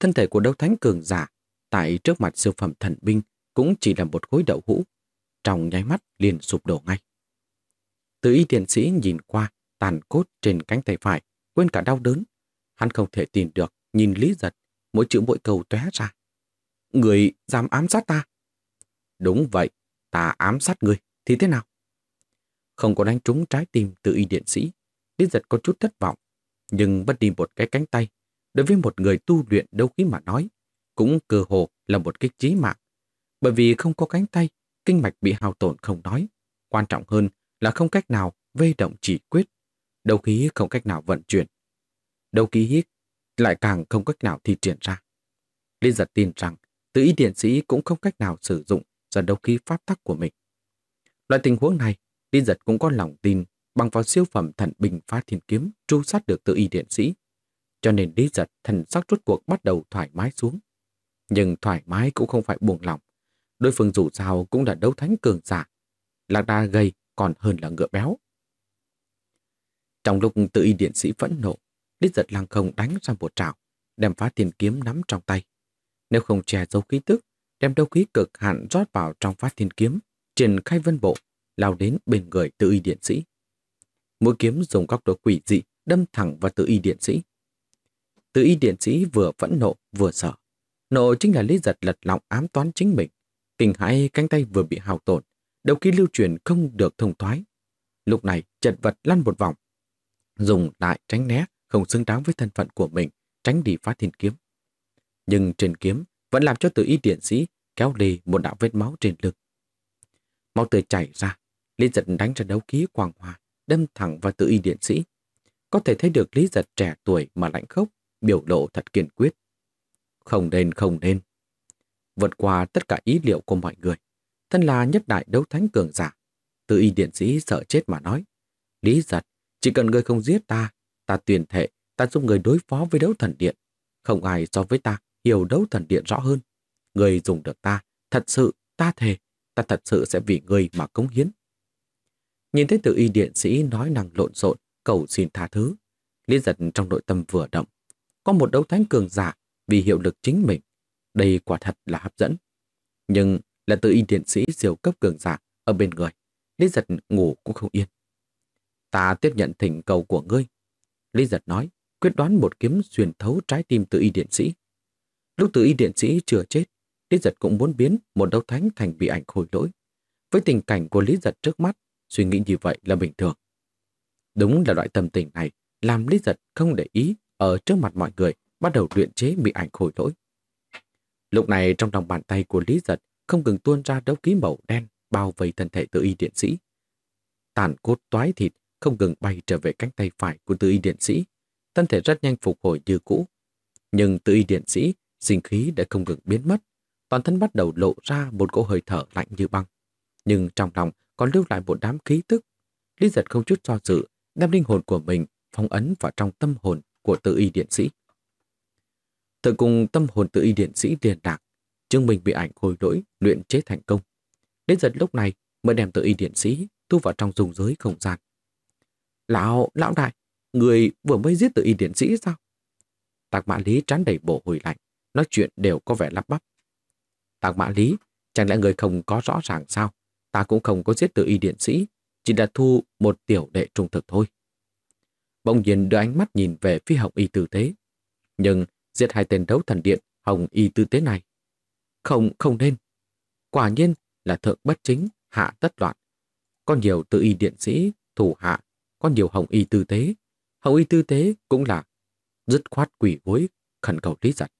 Thân thể của đấu thánh cường giả, tại trước mặt siêu phẩm thần binh, cũng chỉ là một khối đậu hũ, trong nháy mắt liền sụp đổ ngay. Tự y điện sĩ nhìn qua, tàn cốt trên cánh tay phải, quên cả đau đớn. Hắn không thể tìm được, nhìn lý giật, mỗi chữ mỗi câu tóe ra. Người dám ám sát ta, Đúng vậy, ta ám sát ngươi, thì thế nào? Không có đánh trúng trái tim tự y điện sĩ, Lý Giật có chút thất vọng, nhưng bất đi một cái cánh tay, đối với một người tu luyện đâu khí mà nói, cũng cơ hồ là một kích chí mạng. Bởi vì không có cánh tay, kinh mạch bị hao tổn không nói, quan trọng hơn là không cách nào vây động chỉ quyết, đầu khí không cách nào vận chuyển. Đầu khí hít lại càng không cách nào thi triển ra. Lý giật tin rằng tự y điện sĩ cũng không cách nào sử dụng do đấu khí pháp tắc của mình. Loại tình huống này, Lý Giật cũng có lòng tin bằng vào siêu phẩm thần bình phá thiên kiếm tru sát được tự y điện sĩ. Cho nên Lý Giật thần sắc rốt cuộc bắt đầu thoải mái xuống. Nhưng thoải mái cũng không phải buồn lòng. Đối phương dù sao cũng đã đấu thánh cường giả. Lạc đa gầy còn hơn là ngựa béo. Trong lúc tự y điện sĩ phẫn nộ, Lý Giật lăng không đánh ra một trảo, đem phá thiên kiếm nắm trong tay. Nếu không che giấu khí tức, đem đấu khí cực hạn rót vào trong phát thiên kiếm, triển khai vân bộ, lao đến bên người tự y điện sĩ. Mũi kiếm dùng góc độ quỷ dị đâm thẳng vào tự y điện sĩ. Tự y điện sĩ vừa phẫn nộ vừa sợ. Nộ chính là lý giật lật lọng ám toán chính mình. Kinh hãi cánh tay vừa bị hao tổn, đấu khí lưu truyền không được thông thoái. Lúc này chật vật lăn một vòng. Dùng lại tránh né, không xứng đáng với thân phận của mình, tránh đi phát thiên kiếm. Nhưng trên kiếm, vẫn làm cho tử y điện sĩ kéo lì một đạo vết máu trên lực Máu tươi chảy ra, Lý Giật đánh ra đấu khí quảng hòa, đâm thẳng vào tử y điện sĩ. Có thể thấy được Lý Giật trẻ tuổi mà lạnh khốc, biểu lộ thật kiên quyết. Không nên, không nên. Vượt qua tất cả ý liệu của mọi người, thân là nhất đại đấu thánh cường giả. Tử y điện sĩ sợ chết mà nói. Lý Giật, chỉ cần ngươi không giết ta, ta tuyển thệ, ta giúp người đối phó với đấu thần điện. Không ai so với ta hiểu đấu thần điện rõ hơn. Người dùng được ta, thật sự, ta thề, ta thật sự sẽ vì người mà cống hiến. Nhìn thấy tự y điện sĩ nói năng lộn xộn, cầu xin tha thứ. Lý giật trong nội tâm vừa động. Có một đấu thánh cường giả vì hiệu lực chính mình. Đây quả thật là hấp dẫn. Nhưng là tự y điện sĩ siêu cấp cường giả ở bên người. Lý giật ngủ cũng không yên. Ta tiếp nhận thỉnh cầu của ngươi. Lý giật nói, quyết đoán một kiếm xuyên thấu trái tim tự y điện sĩ. Lúc tử y điện sĩ chưa chết, Lý Giật cũng muốn biến một đấu thánh thành bị ảnh khôi lỗi. Với tình cảnh của Lý Giật trước mắt, suy nghĩ như vậy là bình thường. Đúng là loại tâm tình này làm Lý Giật không để ý ở trước mặt mọi người bắt đầu luyện chế bị ảnh khôi lỗi. Lúc này trong lòng bàn tay của Lý Giật không ngừng tuôn ra đấu ký màu đen bao vây thân thể tử y điện sĩ. Tàn cốt toái thịt không ngừng bay trở về cánh tay phải của tử y điện sĩ. Thân thể rất nhanh phục hồi như cũ. Nhưng tử y điện sĩ sinh khí đã không ngừng biến mất, toàn thân bắt đầu lộ ra một cỗ hơi thở lạnh như băng. Nhưng trong lòng còn lưu lại một đám khí tức. Lý giật không chút do dự, đem linh hồn của mình phong ấn vào trong tâm hồn của tự y điện sĩ. Tự cùng tâm hồn tự y điện sĩ liền đạc, chứng minh bị ảnh khôi lỗi luyện chế thành công. Lý giật lúc này mới đem tự y điện sĩ thu vào trong dùng giới không gian. Lão, lão đại, người vừa mới giết tự y điện sĩ sao? Tạc mã lý trán đầy bộ hồi lạnh nói chuyện đều có vẻ lắp bắp. Tạc Mã Lý, chẳng lẽ người không có rõ ràng sao? Ta cũng không có giết tử y điện sĩ, chỉ là thu một tiểu đệ trung thực thôi. Bỗng nhiên đưa ánh mắt nhìn về phía Hồng Y Tư thế, Nhưng giết hai tên đấu thần điện Hồng Y Tư thế này. Không, không nên. Quả nhiên là thượng bất chính, hạ tất loạn. Có nhiều tự y điện sĩ, thủ hạ, có nhiều Hồng Y Tư thế, Hồng Y Tư thế cũng là dứt khoát quỷ gối, khẩn cầu lý giật.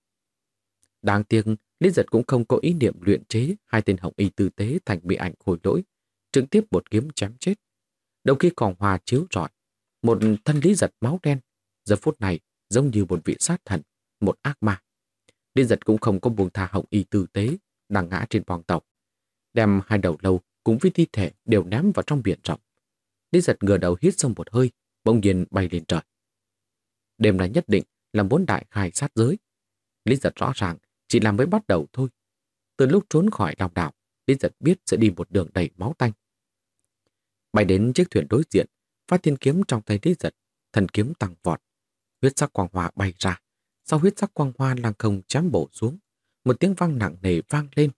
Đáng tiếc, Lý Giật cũng không có ý niệm luyện chế hai tên hồng y tư tế thành bị ảnh khôi lỗi, trực tiếp một kiếm chém chết. Đầu khi còn hòa chiếu rọi, một thân Lý Giật máu đen, giờ phút này giống như một vị sát thần, một ác ma. Lý Giật cũng không có buông tha hồng y tư tế đang ngã trên bong tộc, đem hai đầu lâu cùng với thi thể đều ném vào trong biển rộng. Lý Giật ngửa đầu hít sông một hơi, bỗng nhiên bay lên trời. Đêm nay nhất định là muốn đại khai sát giới. Lý Giật rõ ràng chỉ là mới bắt đầu thôi. Từ lúc trốn khỏi đào đảo, Lý Giật biết sẽ đi một đường đầy máu tanh. Bay đến chiếc thuyền đối diện, phát thiên kiếm trong tay Lý Giật, thần kiếm tăng vọt. Huyết sắc quang hoa bay ra, sau huyết sắc quang hoa lang không chém bổ xuống. Một tiếng vang nặng nề vang lên.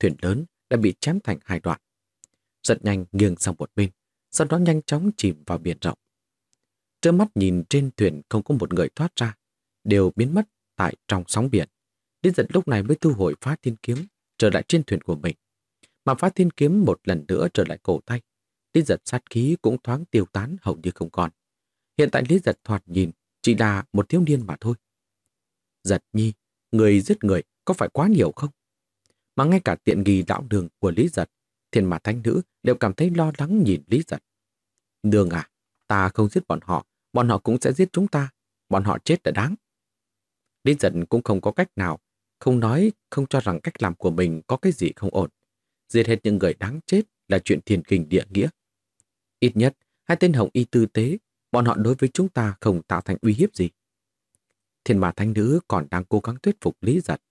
Thuyền lớn đã bị chém thành hai đoạn. Giật nhanh nghiêng sang một bên, sau đó nhanh chóng chìm vào biển rộng. Trơ mắt nhìn trên thuyền không có một người thoát ra, đều biến mất tại trong sóng biển. Lý giật lúc này mới thu hồi phá thiên kiếm, trở lại trên thuyền của mình. Mà phá thiên kiếm một lần nữa trở lại cổ tay. Lý giật sát khí cũng thoáng tiêu tán hầu như không còn. Hiện tại Lý giật thoạt nhìn chỉ là một thiếu niên mà thôi. Giật nhi, người giết người có phải quá nhiều không? Mà ngay cả tiện nghi đạo đường của Lý giật, thiên mà thanh nữ đều cảm thấy lo lắng nhìn Lý giật. Đường à, ta không giết bọn họ, bọn họ cũng sẽ giết chúng ta. Bọn họ chết đã đáng. Lý giật cũng không có cách nào không nói, không cho rằng cách làm của mình có cái gì không ổn. Giết hết những người đáng chết là chuyện thiền kinh địa nghĩa. Ít nhất, hai tên Hồng Y tư tế, bọn họ đối với chúng ta không tạo thành uy hiếp gì. Thiên mà thanh nữ còn đang cố gắng thuyết phục Lý Giật.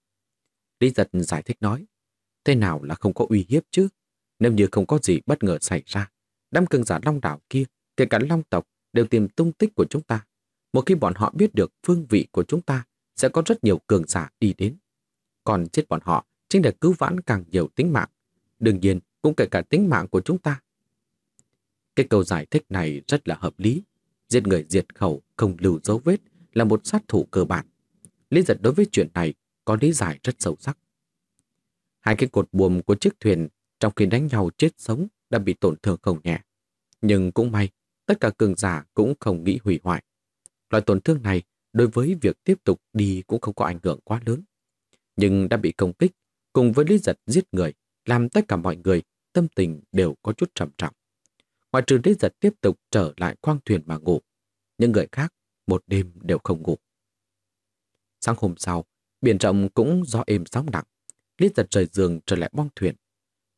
Lý Giật giải thích nói, thế nào là không có uy hiếp chứ? Nếu như không có gì bất ngờ xảy ra, đám cường giả long đảo kia, kể cả long tộc, đều tìm tung tích của chúng ta. Một khi bọn họ biết được phương vị của chúng ta, sẽ có rất nhiều cường giả đi đến còn giết bọn họ chính để cứu vãn càng nhiều tính mạng. Đương nhiên, cũng kể cả tính mạng của chúng ta. Cái câu giải thích này rất là hợp lý. Giết người diệt khẩu không lưu dấu vết là một sát thủ cơ bản. Lý giật đối với chuyện này có lý giải rất sâu sắc. Hai cái cột buồm của chiếc thuyền trong khi đánh nhau chết sống đã bị tổn thương không nhẹ. Nhưng cũng may, tất cả cường giả cũng không nghĩ hủy hoại. Loại tổn thương này đối với việc tiếp tục đi cũng không có ảnh hưởng quá lớn nhưng đã bị công kích, cùng với Lý Giật giết người, làm tất cả mọi người tâm tình đều có chút trầm trọng. Ngoài trừ Lý Giật tiếp tục trở lại khoang thuyền mà ngủ, những người khác một đêm đều không ngủ. Sáng hôm sau, biển rộng cũng do êm sóng nặng, Lý Giật rời giường trở lại bong thuyền.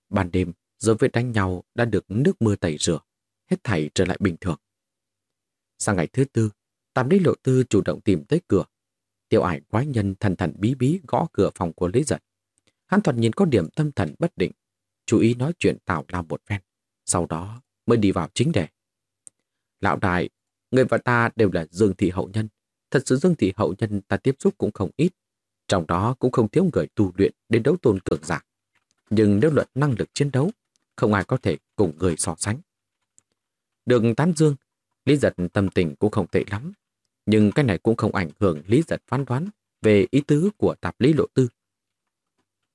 Ban đêm, dấu vết đánh nhau đã được nước mưa tẩy rửa, hết thảy trở lại bình thường. sáng ngày thứ tư, Tam Lý Lộ Tư chủ động tìm tới cửa, Tiểu ải quái nhân thần thần bí bí gõ cửa phòng của Lý Giật. Hắn thoạt nhìn có điểm tâm thần bất định, chú ý nói chuyện tào lao một phen, sau đó mới đi vào chính đề. Lão đại, người và ta đều là Dương Thị Hậu Nhân. Thật sự Dương Thị Hậu Nhân ta tiếp xúc cũng không ít, trong đó cũng không thiếu người tu luyện đến đấu tôn cường giả. Nhưng nếu luận năng lực chiến đấu, không ai có thể cùng người so sánh. đường tán dương, Lý Giật tâm tình cũng không tệ lắm, nhưng cái này cũng không ảnh hưởng lý giật phán đoán về ý tứ của tạp lý lộ tư.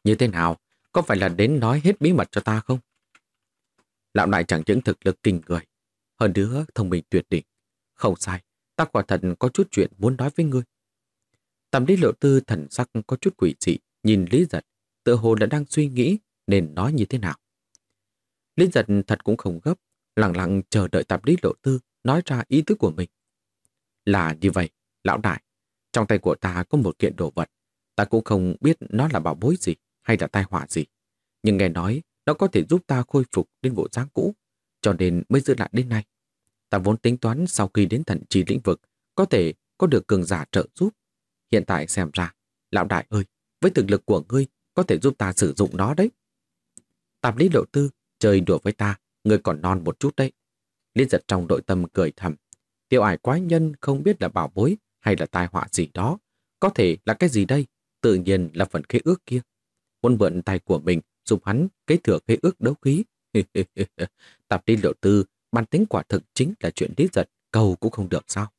Như thế nào? Có phải là đến nói hết bí mật cho ta không? Lão này chẳng những thực lực kinh người. Hơn đứa thông minh tuyệt đỉnh. Không sai, ta quả thật có chút chuyện muốn nói với ngươi. tạp lý lộ tư thần sắc có chút quỷ dị, nhìn Lý Giật, tựa hồ đã đang suy nghĩ nên nói như thế nào. Lý Giật thật cũng không gấp, lặng lặng chờ đợi tạp lý lộ tư nói ra ý tứ của mình. Là như vậy, lão đại, trong tay của ta có một kiện đồ vật. Ta cũng không biết nó là bảo bối gì hay là tai họa gì. Nhưng nghe nói nó có thể giúp ta khôi phục đến bộ dáng cũ, cho nên mới giữ lại đến nay. Ta vốn tính toán sau khi đến thần trì lĩnh vực, có thể có được cường giả trợ giúp. Hiện tại xem ra, lão đại ơi, với thực lực của ngươi có thể giúp ta sử dụng nó đấy. Tạp lý lộ tư, chơi đùa với ta, ngươi còn non một chút đấy. Liên giật trong đội tâm cười thầm, Tiểu ải quái nhân không biết là bảo bối hay là tai họa gì đó. Có thể là cái gì đây? Tự nhiên là phần khế ước kia. Quân mượn tay của mình giúp hắn kế thừa khế ước đấu khí. Tạp đi liệu tư, bản tính quả thực chính là chuyện lý giật, cầu cũng không được sao.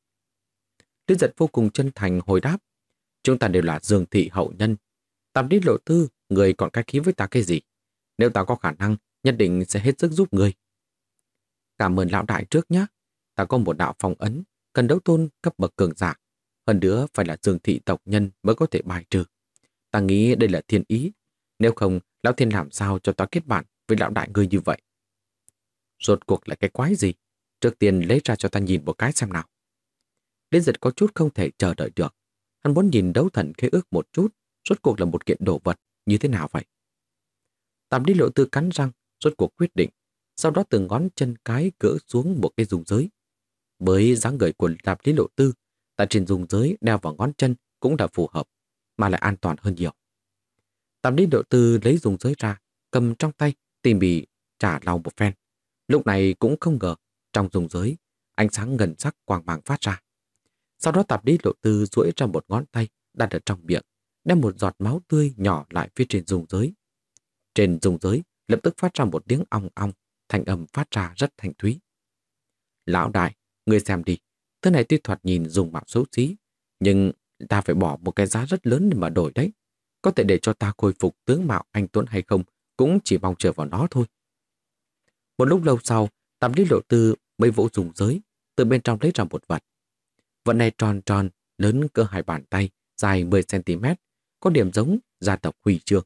Lý giật vô cùng chân thành hồi đáp. Chúng ta đều là dương thị hậu nhân. Tạp đi lộ tư, người còn cái khí với ta cái gì? Nếu ta có khả năng, nhất định sẽ hết sức giúp người. Cảm ơn lão đại trước nhé ta có một đạo phong ấn, cần đấu tôn cấp bậc cường giả. Hơn nữa phải là dương thị tộc nhân mới có thể bài trừ. Ta nghĩ đây là thiên ý. Nếu không, lão thiên làm sao cho ta kết bạn với lão đại ngươi như vậy? Rốt cuộc là cái quái gì? Trước tiên lấy ra cho ta nhìn một cái xem nào. đến giật có chút không thể chờ đợi được. Hắn muốn nhìn đấu thần khế ước một chút, rốt cuộc là một kiện đồ vật như thế nào vậy? Tạm đi lộ tư cắn răng, rốt cuộc quyết định, sau đó từng ngón chân cái gỡ xuống một cái dùng giới. Với dáng người của Lạp Lý Lộ Tư, tại trên dùng giới đeo vào ngón chân cũng đã phù hợp, mà lại an toàn hơn nhiều. Tạp Lý Lộ Tư lấy dùng giới ra, cầm trong tay, tìm bị trả lau một phen. Lúc này cũng không ngờ, trong dùng giới, ánh sáng ngần sắc quang mang phát ra. Sau đó Tạp Lý Lộ Tư duỗi ra một ngón tay đặt ở trong miệng, đem một giọt máu tươi nhỏ lại phía trên dùng giới. Trên dùng giới lập tức phát ra một tiếng ong ong, thành âm phát ra rất thanh thúy. Lão đại, Người xem đi, thứ này tuy thoạt nhìn dùng mạo xấu xí, nhưng ta phải bỏ một cái giá rất lớn để mà đổi đấy. Có thể để cho ta khôi phục tướng mạo anh Tuấn hay không, cũng chỉ mong chờ vào nó thôi. Một lúc lâu sau, tám lý lộ tư mới vỗ dùng giới, từ bên trong lấy ra một vật. Vật này tròn tròn, lớn cỡ hai bàn tay, dài 10cm, có điểm giống gia tộc huy trường.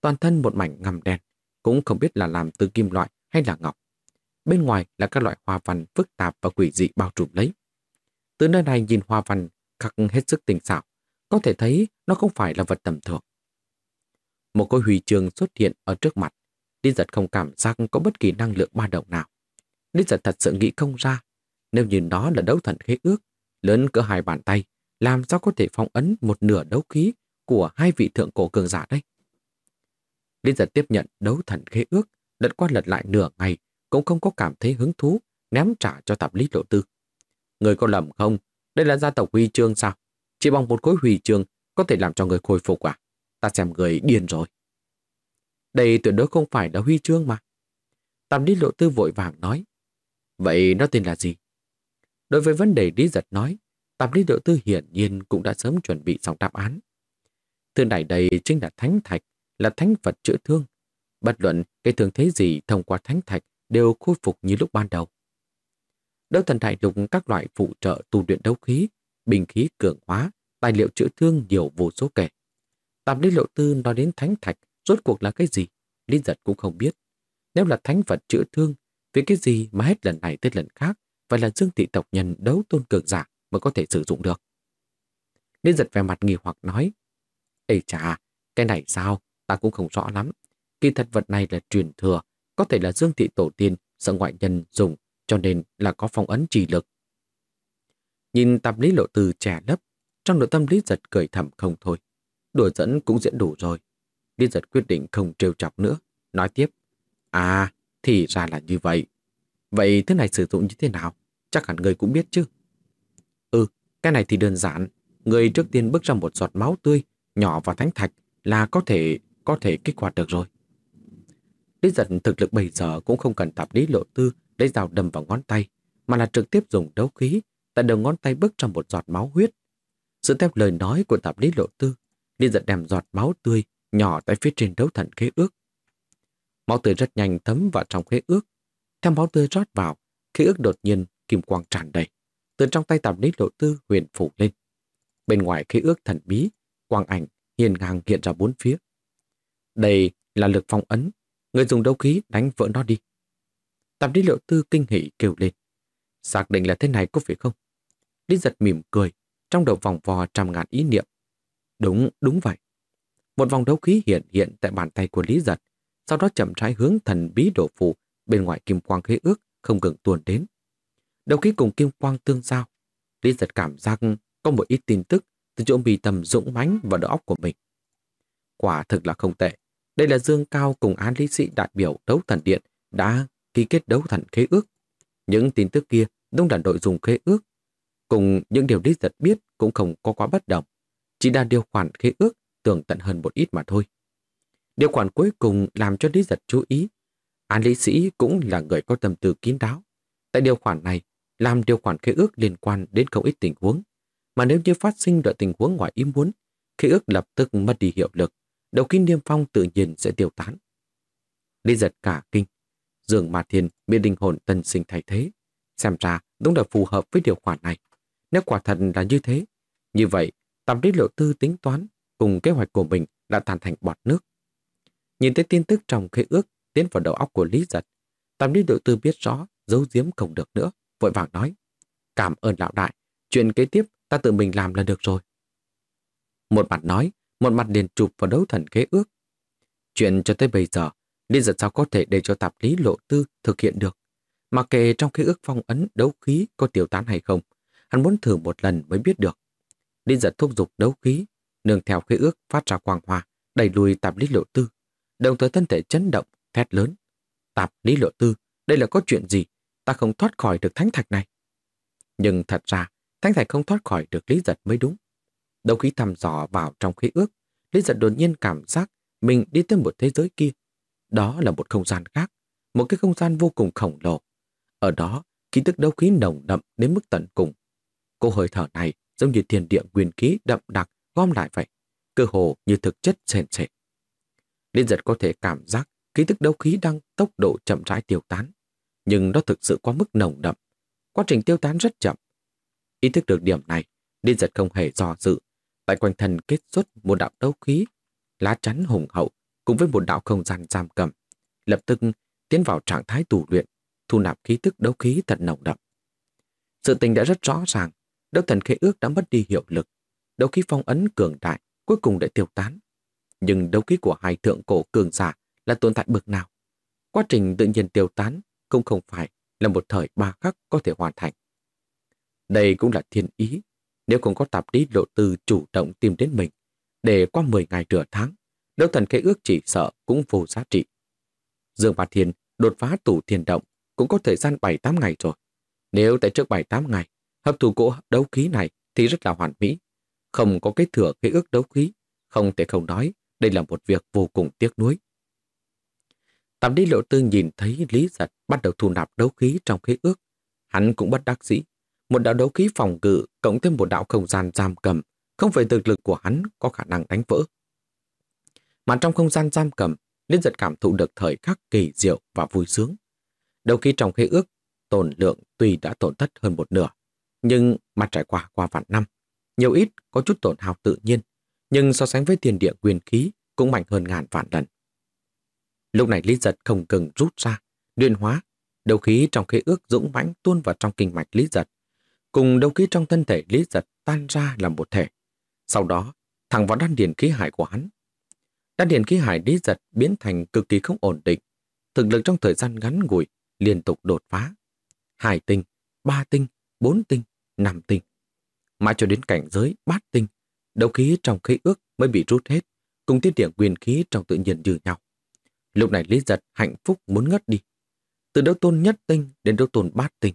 Toàn thân một mảnh ngầm đen, cũng không biết là làm từ kim loại hay là ngọc bên ngoài là các loại hoa văn phức tạp và quỷ dị bao trùm lấy. Từ nơi này nhìn hoa văn khắc hết sức tinh xảo, có thể thấy nó không phải là vật tầm thường. Một cái huy chương xuất hiện ở trước mặt, Linh giật không cảm giác có bất kỳ năng lượng ba động nào. Linh giật thật sự nghĩ không ra, nếu như đó là đấu thần khế ước, lớn cỡ hai bàn tay, làm sao có thể phong ấn một nửa đấu khí của hai vị thượng cổ cường giả đây? Linh giật tiếp nhận đấu thần khế ước, lật qua lật lại nửa ngày cũng không có cảm thấy hứng thú ném trả cho tạp lý lộ tư. Người có lầm không? Đây là gia tộc huy chương sao? Chỉ bằng một khối huy chương có thể làm cho người khôi phục à? Ta xem người điên rồi. Đây tuyệt đối không phải là huy chương mà. Tạp lý lộ tư vội vàng nói. Vậy nó tên là gì? Đối với vấn đề lý giật nói, tạp lý lộ tư hiển nhiên cũng đã sớm chuẩn bị xong đáp án. Thứ này đây chính là thánh thạch, là thánh vật chữa thương. Bất luận cái thường thế gì thông qua thánh thạch đều khôi phục như lúc ban đầu. Đấu thần đại lục các loại phụ trợ tu luyện đấu khí, bình khí cường hóa, tài liệu chữa thương nhiều vô số kể. Tạm lý lộ tư nói đến thánh thạch rốt cuộc là cái gì, Lý giật cũng không biết. Nếu là thánh vật chữa thương, vì cái gì mà hết lần này tới lần khác phải là dương thị tộc nhân đấu tôn cường giả mới có thể sử dụng được. Lý giật về mặt nghi hoặc nói, Ê chà, cái này sao, ta cũng không rõ lắm. Kỳ thật vật này là truyền thừa có thể là Dương Thị Tổ tiên sợ ngoại nhân dùng cho nên là có phong ấn trì lực. Nhìn tạp lý lộ từ trẻ lấp, trong nội tâm Lý Giật cười thầm không thôi. Đùa dẫn cũng diễn đủ rồi. Lý Giật quyết định không trêu chọc nữa, nói tiếp. À, thì ra là như vậy. Vậy thứ này sử dụng như thế nào? Chắc hẳn người cũng biết chứ. Ừ, cái này thì đơn giản. Người trước tiên bước ra một giọt máu tươi, nhỏ vào thánh thạch là có thể có thể kích hoạt được rồi. Lý giật thực lực bây giờ cũng không cần tạp lý lộ tư lấy dao đâm vào ngón tay, mà là trực tiếp dùng đấu khí tại đầu ngón tay bước trong một giọt máu huyết. Sự theo lời nói của tạp lý lộ tư, Lý giật đem giọt máu tươi nhỏ tại phía trên đấu thần khế ước. Máu tươi rất nhanh thấm vào trong khế ước. Theo máu tươi rót vào, khế ước đột nhiên kim quang tràn đầy. Từ trong tay tạp lý lộ tư huyền phủ lên. Bên ngoài khế ước thần bí, quang ảnh hiền ngang hiện ra bốn phía. Đây là lực phong ấn Người dùng đấu khí đánh vỡ nó đi. Tạp lý liệu tư kinh hỉ kêu lên. Xác định là thế này có phải không? Lý giật mỉm cười, trong đầu vòng vò trăm ngàn ý niệm. Đúng, đúng vậy. Một vòng đấu khí hiện hiện tại bàn tay của Lý giật, sau đó chậm rãi hướng thần bí độ phụ bên ngoài kim quang khế ước không ngừng tuồn đến. Đầu khí cùng kim quang tương giao, Lý giật cảm giác có một ít tin tức từ chỗ bì tầm dũng mãnh vào đầu óc của mình. Quả thực là không tệ, đây là Dương Cao cùng an lý sĩ đại biểu đấu thần điện đã ký kết đấu thần khế ước. Những tin tức kia đúng là nội dung khế ước. Cùng những điều Lý Giật biết cũng không có quá bất đồng. Chỉ là điều khoản khế ước tưởng tận hơn một ít mà thôi. Điều khoản cuối cùng làm cho Lý Giật chú ý. an lý sĩ cũng là người có tâm tư kín đáo. Tại điều khoản này, làm điều khoản khế ước liên quan đến không ít tình huống. Mà nếu như phát sinh loại tình huống ngoài ý muốn, khế ước lập tức mất đi hiệu lực đầu kinh niêm phong tự nhiên sẽ tiêu tán. Lý giật cả kinh, dường mà thiên biến linh hồn tân sinh thay thế. Xem ra đúng là phù hợp với điều khoản này. Nếu quả thật là như thế, như vậy tạm lý lộ tư tính toán cùng kế hoạch của mình đã tàn thành bọt nước. Nhìn thấy tin tức trong khế ước tiến vào đầu óc của Lý giật, tạm lý lộ tư biết rõ giấu giếm không được nữa, vội vàng nói. Cảm ơn lão đại, chuyện kế tiếp ta tự mình làm là được rồi. Một bạn nói, một mặt liền chụp vào đấu thần kế ước. Chuyện cho tới bây giờ, Liên giật sao có thể để cho tạp lý lộ tư thực hiện được. Mà kể trong kế ước phong ấn đấu khí có tiêu tán hay không, hắn muốn thử một lần mới biết được. Liên giật thúc giục đấu khí, nương theo kế ước phát ra quang hòa, đẩy lùi tạp lý lộ tư, đồng thời thân thể chấn động, thét lớn. Tạp lý lộ tư, đây là có chuyện gì? Ta không thoát khỏi được thánh thạch này. Nhưng thật ra, thánh thạch không thoát khỏi được lý giật mới đúng. Đầu khí thăm dò vào trong khí ước, Lý giật đột nhiên cảm giác mình đi tới một thế giới kia. Đó là một không gian khác, một cái không gian vô cùng khổng lồ. Ở đó, khí tức đấu khí nồng đậm đến mức tận cùng. Cô hơi thở này giống như thiên địa quyền khí đậm đặc gom lại vậy, cơ hồ như thực chất sền sệt. Liên giật có thể cảm giác khí tức đấu khí đang tốc độ chậm rãi tiêu tán, nhưng nó thực sự quá mức nồng đậm. Quá trình tiêu tán rất chậm. Ý thức được điểm này, Liên giật không hề do dự tại quanh thân kết xuất một đạo đấu khí, lá chắn hùng hậu cùng với một đạo không gian giam cầm, lập tức tiến vào trạng thái tù luyện, thu nạp khí tức đấu khí thật nồng đậm. Sự tình đã rất rõ ràng, đấu thần khế ước đã mất đi hiệu lực, đấu khí phong ấn cường đại cuối cùng đã tiêu tán. Nhưng đấu khí của hai thượng cổ cường giả là tồn tại bực nào? Quá trình tự nhiên tiêu tán cũng không phải là một thời ba khắc có thể hoàn thành. Đây cũng là thiên ý nếu không có tạp lý lộ tư chủ động tìm đến mình, để qua 10 ngày rửa tháng, đấu thần khế ước chỉ sợ cũng vô giá trị. Dương Bạt Thiên đột phá tủ thiền động cũng có thời gian 7-8 ngày rồi. Nếu tại trước 7-8 ngày, hấp thụ cỗ đấu khí này thì rất là hoàn mỹ. Không có cái thừa khế ước đấu khí, không thể không nói, đây là một việc vô cùng tiếc nuối. Tạm đi lộ tư nhìn thấy Lý Giật bắt đầu thu nạp đấu khí trong khế ước. Hắn cũng bất đắc dĩ, một đạo đấu khí phòng cự cộng thêm một đạo không gian giam cầm, không phải thực lực của hắn có khả năng đánh vỡ. Mà trong không gian giam cầm, Liên giật cảm thụ được thời khắc kỳ diệu và vui sướng. Đầu khi trong khế ước, tổn lượng tuy đã tổn thất hơn một nửa, nhưng mà trải qua qua vạn năm, nhiều ít có chút tổn hào tự nhiên, nhưng so sánh với tiền địa quyền khí cũng mạnh hơn ngàn vạn lần. Lúc này Lý Giật không cần rút ra, luyện hóa, đầu khí trong khế ước dũng mãnh tuôn vào trong kinh mạch Lý Giật, cùng đấu khí trong thân thể Lý Giật tan ra làm một thể. Sau đó, thẳng vào đan điền khí hải của hắn. Đan điền khí hải Lý Giật biến thành cực kỳ không ổn định. Thực lực trong thời gian ngắn ngủi liên tục đột phá. Hai tinh, ba tinh, bốn tinh, năm tinh. Mãi cho đến cảnh giới bát tinh, đấu khí trong khí ước mới bị rút hết, cùng tiết điểm quyền khí trong tự nhiên như nhau. Lúc này Lý Giật hạnh phúc muốn ngất đi. Từ đấu tôn nhất tinh đến đấu tôn bát tinh,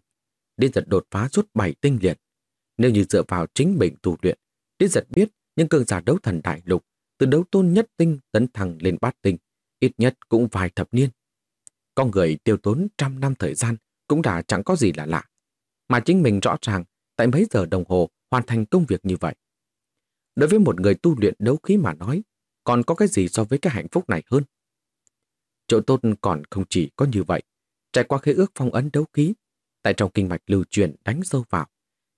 Đến giật đột phá suốt 7 tinh liệt. Nếu như dựa vào chính mình tu luyện, Đến giật biết những cường giả đấu thần đại lục từ đấu tôn nhất tinh tấn thẳng lên bát tinh, ít nhất cũng vài thập niên. Con người tiêu tốn trăm năm thời gian cũng đã chẳng có gì là lạ. Mà chính mình rõ ràng tại mấy giờ đồng hồ hoàn thành công việc như vậy. Đối với một người tu luyện đấu khí mà nói, còn có cái gì so với cái hạnh phúc này hơn? Chỗ tốt còn không chỉ có như vậy. Trải qua khế ước phong ấn đấu khí, tại trong kinh mạch lưu truyền đánh sâu vào.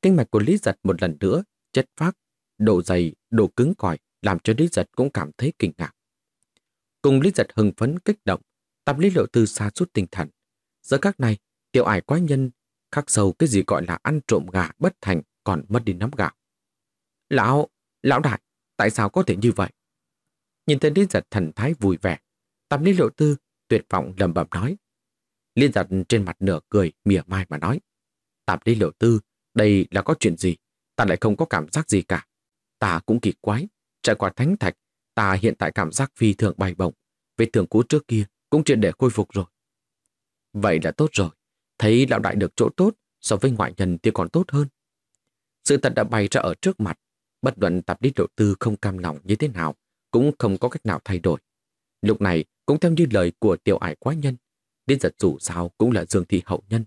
Kinh mạch của Lý Giật một lần nữa, chất phác, độ dày, độ cứng cỏi, làm cho Lý Giật cũng cảm thấy kinh ngạc. Cùng Lý Giật hưng phấn kích động, Tam Lý Lộ Tư xa suốt tinh thần. Giữa các này, tiểu ải quái nhân khắc sâu cái gì gọi là ăn trộm gà bất thành còn mất đi nắm gạo. Lão, lão đại, tại sao có thể như vậy? Nhìn thấy Lý Giật thần thái vui vẻ, Tam Lý Lộ Tư tuyệt vọng lầm bẩm nói. Liên giật trên mặt nửa cười, mỉa mai mà nói. Tạm đi liệu tư, đây là có chuyện gì? Ta lại không có cảm giác gì cả. Ta cũng kỳ quái, trải qua thánh thạch, ta hiện tại cảm giác phi thường bay bổng. Vết thường cũ trước kia cũng chuyện để khôi phục rồi. Vậy là tốt rồi, thấy lão đại được chỗ tốt so với ngoại nhân thì còn tốt hơn. Sự thật đã bày ra ở trước mặt, bất luận tạp đi độ tư không cam lòng như thế nào, cũng không có cách nào thay đổi. Lúc này, cũng theo như lời của tiểu ải quá nhân, Đến giật dù sao cũng là Dương Thị hậu nhân.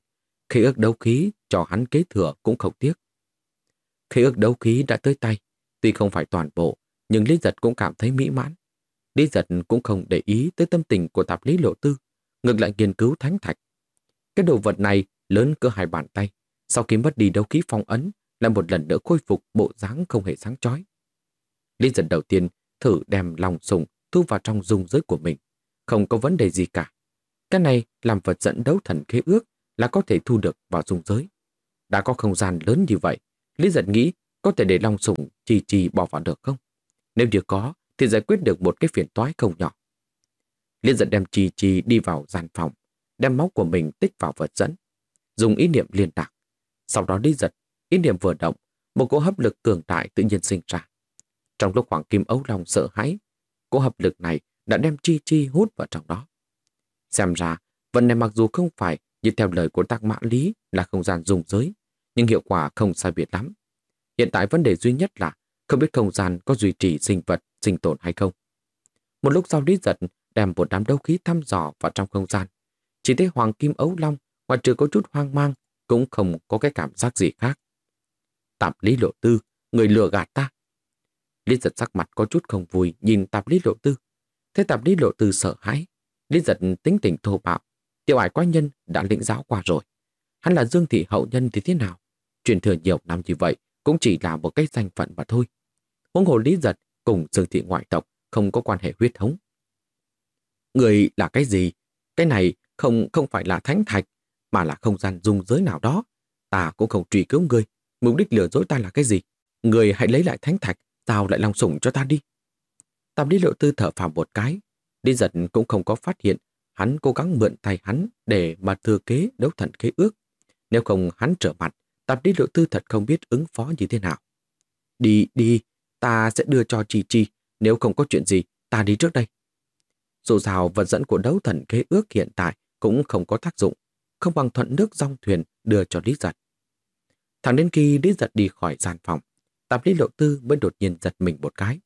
Khi ước đấu khí cho hắn kế thừa cũng không tiếc. Khi ước đấu khí đã tới tay, tuy không phải toàn bộ, nhưng Lý Giật cũng cảm thấy mỹ mãn. Lý Giật cũng không để ý tới tâm tình của tạp lý lộ tư, ngược lại nghiên cứu thánh thạch. Cái đồ vật này lớn cỡ hai bàn tay, sau khi mất đi đấu khí phong ấn, lại một lần nữa khôi phục bộ dáng không hề sáng chói. Lý Giật đầu tiên thử đem lòng sùng thu vào trong dung giới của mình, không có vấn đề gì cả. Cái này làm vật dẫn đấu thần khế ước là có thể thu được vào dung giới. Đã có không gian lớn như vậy, Lý giật nghĩ có thể để Long Sùng chi chi bỏ vào được không? Nếu như có, thì giải quyết được một cái phiền toái không nhỏ. Liên dẫn đem Chi Chi đi vào gian phòng, đem máu của mình tích vào vật dẫn, dùng ý niệm liên lạc. Sau đó đi giật, ý niệm vừa động, một cỗ hấp lực cường đại tự nhiên sinh ra. Trong lúc khoảng Kim Ấu Long sợ hãi, cỗ hấp lực này đã đem Chi Chi hút vào trong đó. Xem ra, vấn này mặc dù không phải như theo lời của tác mã lý là không gian dùng giới, nhưng hiệu quả không sai biệt lắm. Hiện tại vấn đề duy nhất là không biết không gian có duy trì sinh vật, sinh tồn hay không. Một lúc sau Lý Giật đem một đám đấu khí thăm dò vào trong không gian. Chỉ thấy Hoàng Kim Ấu Long, ngoài trừ có chút hoang mang, cũng không có cái cảm giác gì khác. Tạp Lý Lộ Tư, người lừa gạt ta. Lý Giật sắc mặt có chút không vui nhìn Tạp Lý Lộ Tư. Thế Tạp Lý Lộ Tư sợ hãi, Lý giật tính tình thô bạo, tiểu ải quái nhân đã lĩnh giáo qua rồi. Hắn là Dương Thị Hậu Nhân thì thế nào? Truyền thừa nhiều năm như vậy cũng chỉ là một cái danh phận mà thôi. Huống hồ Lý giật cùng Dương Thị ngoại tộc không có quan hệ huyết thống. Người là cái gì? Cái này không không phải là thánh thạch, mà là không gian dung giới nào đó. Ta cũng không truy cứu ngươi. Mục đích lừa dối ta là cái gì? Người hãy lấy lại thánh thạch, tao lại long sủng cho ta đi. Tam lý lộ tư thở phào một cái, đi giật cũng không có phát hiện, hắn cố gắng mượn tay hắn để mà thừa kế đấu thần khế ước. Nếu không hắn trở mặt, tạp lý lộ tư thật không biết ứng phó như thế nào. Đi, đi, ta sẽ đưa cho Chi Chi, nếu không có chuyện gì, ta đi trước đây. Dù sao vật dẫn của đấu thần kế ước hiện tại cũng không có tác dụng, không bằng thuận nước dòng thuyền đưa cho Lý Giật. Thẳng đến khi Lý Giật đi khỏi gian phòng, tạp lý lộ tư mới đột nhiên giật mình một cái.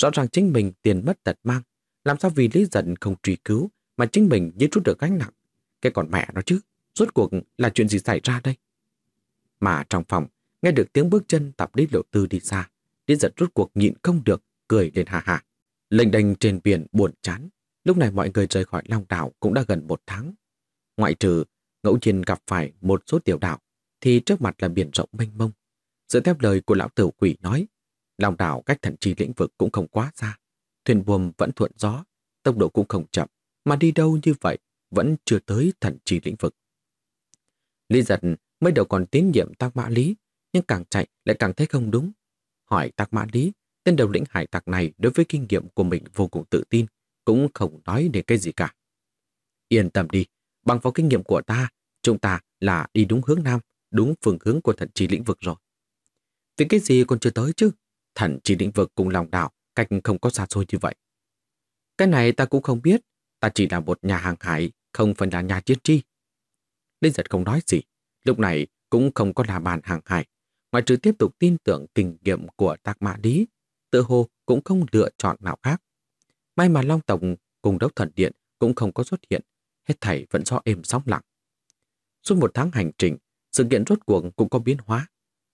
Rõ ràng chính mình tiền mất tật mang, làm sao vì lý giận không truy cứu mà chính mình như chút được gánh nặng? Cái còn mẹ nó chứ, rốt cuộc là chuyện gì xảy ra đây? Mà trong phòng, nghe được tiếng bước chân tập đi lộ tư đi xa, lý giận rốt cuộc nhịn không được, cười lên hà hà. Lệnh đành trên biển buồn chán, lúc này mọi người rời khỏi Long Đảo cũng đã gần một tháng. Ngoại trừ, ngẫu nhiên gặp phải một số tiểu đảo, thì trước mặt là biển rộng mênh mông. giữa theo lời của lão tử quỷ nói, Long Đảo cách thần chi lĩnh vực cũng không quá xa. Thuyền buồm vẫn thuận gió, tốc độ cũng không chậm, mà đi đâu như vậy vẫn chưa tới thần trì lĩnh vực. Lý giật mới đầu còn tín nhiệm tác mã lý, nhưng càng chạy lại càng thấy không đúng. Hỏi tác mã lý, tên đầu lĩnh hải tặc này đối với kinh nghiệm của mình vô cùng tự tin, cũng không nói đến cái gì cả. Yên tâm đi, bằng vào kinh nghiệm của ta, chúng ta là đi đúng hướng nam, đúng phương hướng của thần trì lĩnh vực rồi. Vì cái gì còn chưa tới chứ? Thần trì lĩnh vực cùng lòng đạo cách không có xa xôi như vậy. Cái này ta cũng không biết, ta chỉ là một nhà hàng hải, không phải là nhà chiến tri. Linh giật không nói gì, lúc này cũng không có là bàn hàng hải, ngoại trừ tiếp tục tin tưởng kinh nghiệm của tác mạ lý, tự hồ cũng không lựa chọn nào khác. May mà Long Tổng cùng đốc thần điện cũng không có xuất hiện, hết thảy vẫn do êm sóng lặng. Suốt một tháng hành trình, sự kiện rốt cuộc cũng có biến hóa.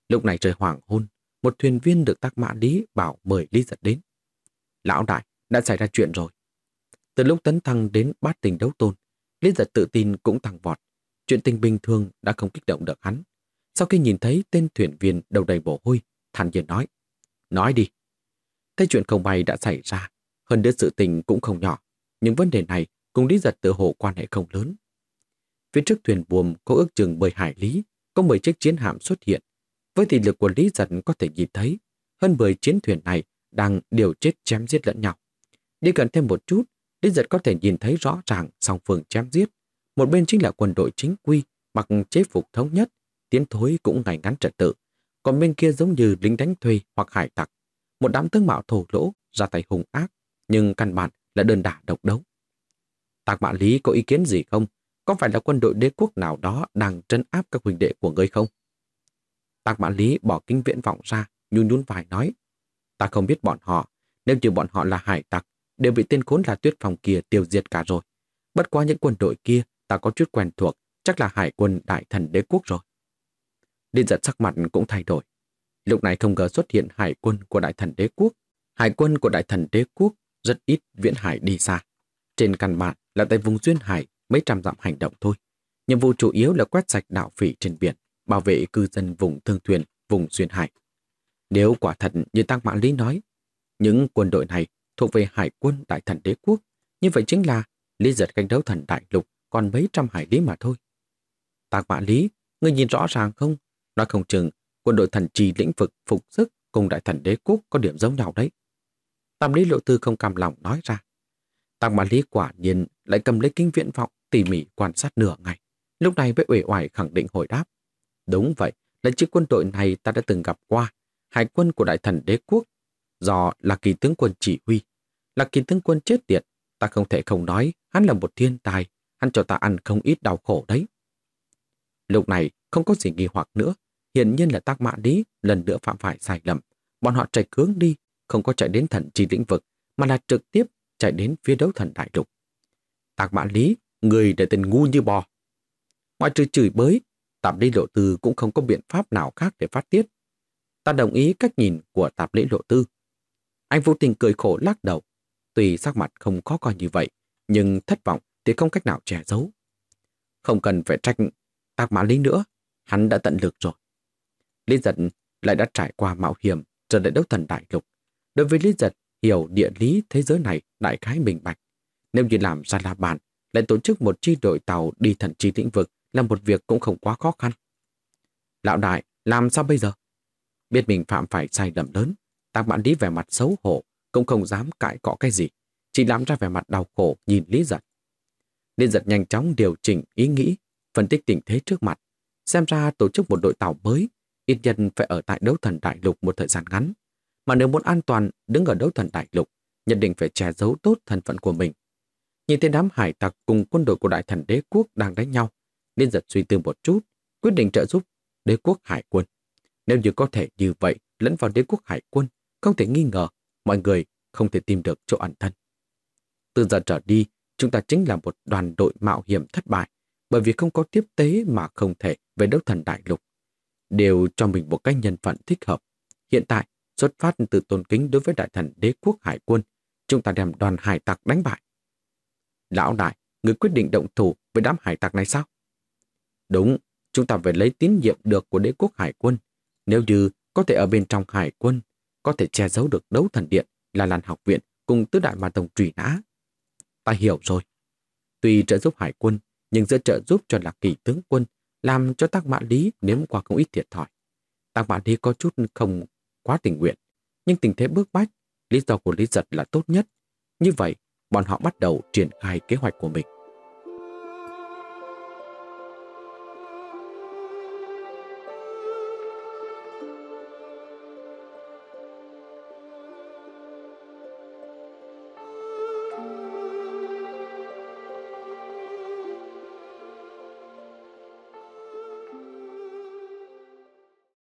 Lúc này trời hoàng hôn, một thuyền viên được tác mã lý bảo mời Lý giật đến. Lão đại, đã xảy ra chuyện rồi. Từ lúc tấn thăng đến bát tình đấu tôn, Lý giật tự tin cũng tăng vọt. Chuyện tình bình thường đã không kích động được hắn. Sau khi nhìn thấy tên thuyền viên đầu đầy mồ hôi, thản nhiên nói. Nói đi. Cái chuyện không may đã xảy ra, hơn nữa sự tình cũng không nhỏ. nhưng vấn đề này cũng Lý giật tự hồ quan hệ không lớn. Phía trước thuyền buồm có ước chừng 10 hải lý, có 10 chiếc chiến hạm xuất hiện. Với thị lực của Lý giật có thể nhìn thấy, hơn 10 chiến thuyền này đang điều chết chém giết lẫn nhau. Đi gần thêm một chút, Lý Giật có thể nhìn thấy rõ ràng song phương chém giết. Một bên chính là quân đội chính quy, mặc chế phục thống nhất, tiến thối cũng ngày ngắn trật tự. Còn bên kia giống như lính đánh thuê hoặc hải tặc. Một đám tướng mạo thổ lỗ, ra tay hùng ác, nhưng căn bản là đơn đả độc đấu. Tạc Mạ Lý có ý kiến gì không? Có phải là quân đội đế quốc nào đó đang trấn áp các huynh đệ của ngươi không? Tạc Mã Lý bỏ kinh viễn vọng ra, nhún nhún vai nói. Ta không biết bọn họ, nếu như bọn họ là hải tặc, đều bị tên khốn là tuyết phòng kia tiêu diệt cả rồi. Bất quá những quân đội kia, ta có chút quen thuộc, chắc là hải quân đại thần đế quốc rồi. Liên giật sắc mặt cũng thay đổi. Lúc này không ngờ xuất hiện hải quân của đại thần đế quốc. Hải quân của đại thần đế quốc rất ít viễn hải đi xa. Trên căn bản là tại vùng duyên hải mấy trăm dặm hành động thôi. Nhiệm vụ chủ yếu là quét sạch đạo phỉ trên biển, bảo vệ cư dân vùng thương thuyền, vùng duyên hải. Nếu quả thật như Tăng Mạng Lý nói, những quân đội này thuộc về hải quân đại thần đế quốc, như vậy chính là Lý giật canh đấu thần đại lục còn mấy trăm hải lý mà thôi. Tăng Mạng Lý, ngươi nhìn rõ ràng không? Nói không chừng, quân đội thần trì lĩnh vực phục sức cùng đại thần đế quốc có điểm giống nào đấy. Tam Lý Lộ Tư không cam lòng nói ra. Tăng Mạng Lý quả nhiên lại cầm lấy kinh viện vọng tỉ mỉ quan sát nửa ngày. Lúc này mới uể oải khẳng định hồi đáp. Đúng vậy, là chiếc quân đội này ta đã từng gặp qua, hải quân của đại thần đế quốc do là kỳ tướng quân chỉ huy. Là kỳ tướng quân chết tiệt, ta không thể không nói hắn là một thiên tài, hắn cho ta ăn không ít đau khổ đấy. Lúc này không có gì nghi hoặc nữa, hiện nhiên là tác mạ lý lần nữa phạm phải sai lầm. Bọn họ chạy hướng đi, không có chạy đến thần chi lĩnh vực, mà là trực tiếp chạy đến phía đấu thần đại lục. Tạc mã lý, người để tình ngu như bò. Ngoài trừ chửi bới, tạm đi lộ tư cũng không có biện pháp nào khác để phát tiết ta đồng ý cách nhìn của tạp lễ lộ tư. Anh vô tình cười khổ lắc đầu, tuy sắc mặt không khó coi như vậy, nhưng thất vọng thì không cách nào che giấu. Không cần phải trách tạc mã lý nữa, hắn đã tận lực rồi. Lý giật lại đã trải qua mạo hiểm trở lại đấu thần đại lục. Đối với Lý giật, hiểu địa lý thế giới này đại khái minh bạch. Nếu như làm ra la bàn, lại tổ chức một chi đội tàu đi thần chi lĩnh vực là một việc cũng không quá khó khăn. Lão đại, làm sao bây giờ? Biết mình phạm phải sai lầm lớn, Tăng bản Lý vẻ mặt xấu hổ, cũng không dám cãi cọ cái gì, chỉ làm ra vẻ mặt đau khổ nhìn Lý Giật. Lý Giật nhanh chóng điều chỉnh ý nghĩ, phân tích tình thế trước mặt, xem ra tổ chức một đội tàu mới, ít nhất phải ở tại đấu thần đại lục một thời gian ngắn. Mà nếu muốn an toàn đứng ở đấu thần đại lục, nhận định phải che giấu tốt thân phận của mình. Nhìn thấy đám hải tặc cùng quân đội của đại thần đế quốc đang đánh nhau, Liên giật suy tư một chút, quyết định trợ giúp đế quốc hải quân. Nếu như có thể như vậy lẫn vào đế quốc hải quân, không thể nghi ngờ mọi người không thể tìm được chỗ ẩn thân. Từ giờ trở đi, chúng ta chính là một đoàn đội mạo hiểm thất bại, bởi vì không có tiếp tế mà không thể về đấu thần đại lục. Đều cho mình một cách nhân phận thích hợp. Hiện tại, xuất phát từ tôn kính đối với đại thần đế quốc hải quân, chúng ta đem đoàn hải tặc đánh bại. Lão đại, người quyết định động thủ với đám hải tặc này sao? Đúng, chúng ta phải lấy tín nhiệm được của đế quốc hải quân, nếu như có thể ở bên trong hải quân, có thể che giấu được đấu thần điện là làn học viện cùng tứ đại ma tông truy nã. Ta hiểu rồi. Tuy trợ giúp hải quân, nhưng giữa trợ giúp cho lạc kỳ tướng quân làm cho tác mã lý nếm qua không ít thiệt thòi. Tác mã lý có chút không quá tình nguyện, nhưng tình thế bước bách, lý do của lý giật là tốt nhất. Như vậy, bọn họ bắt đầu triển khai kế hoạch của mình.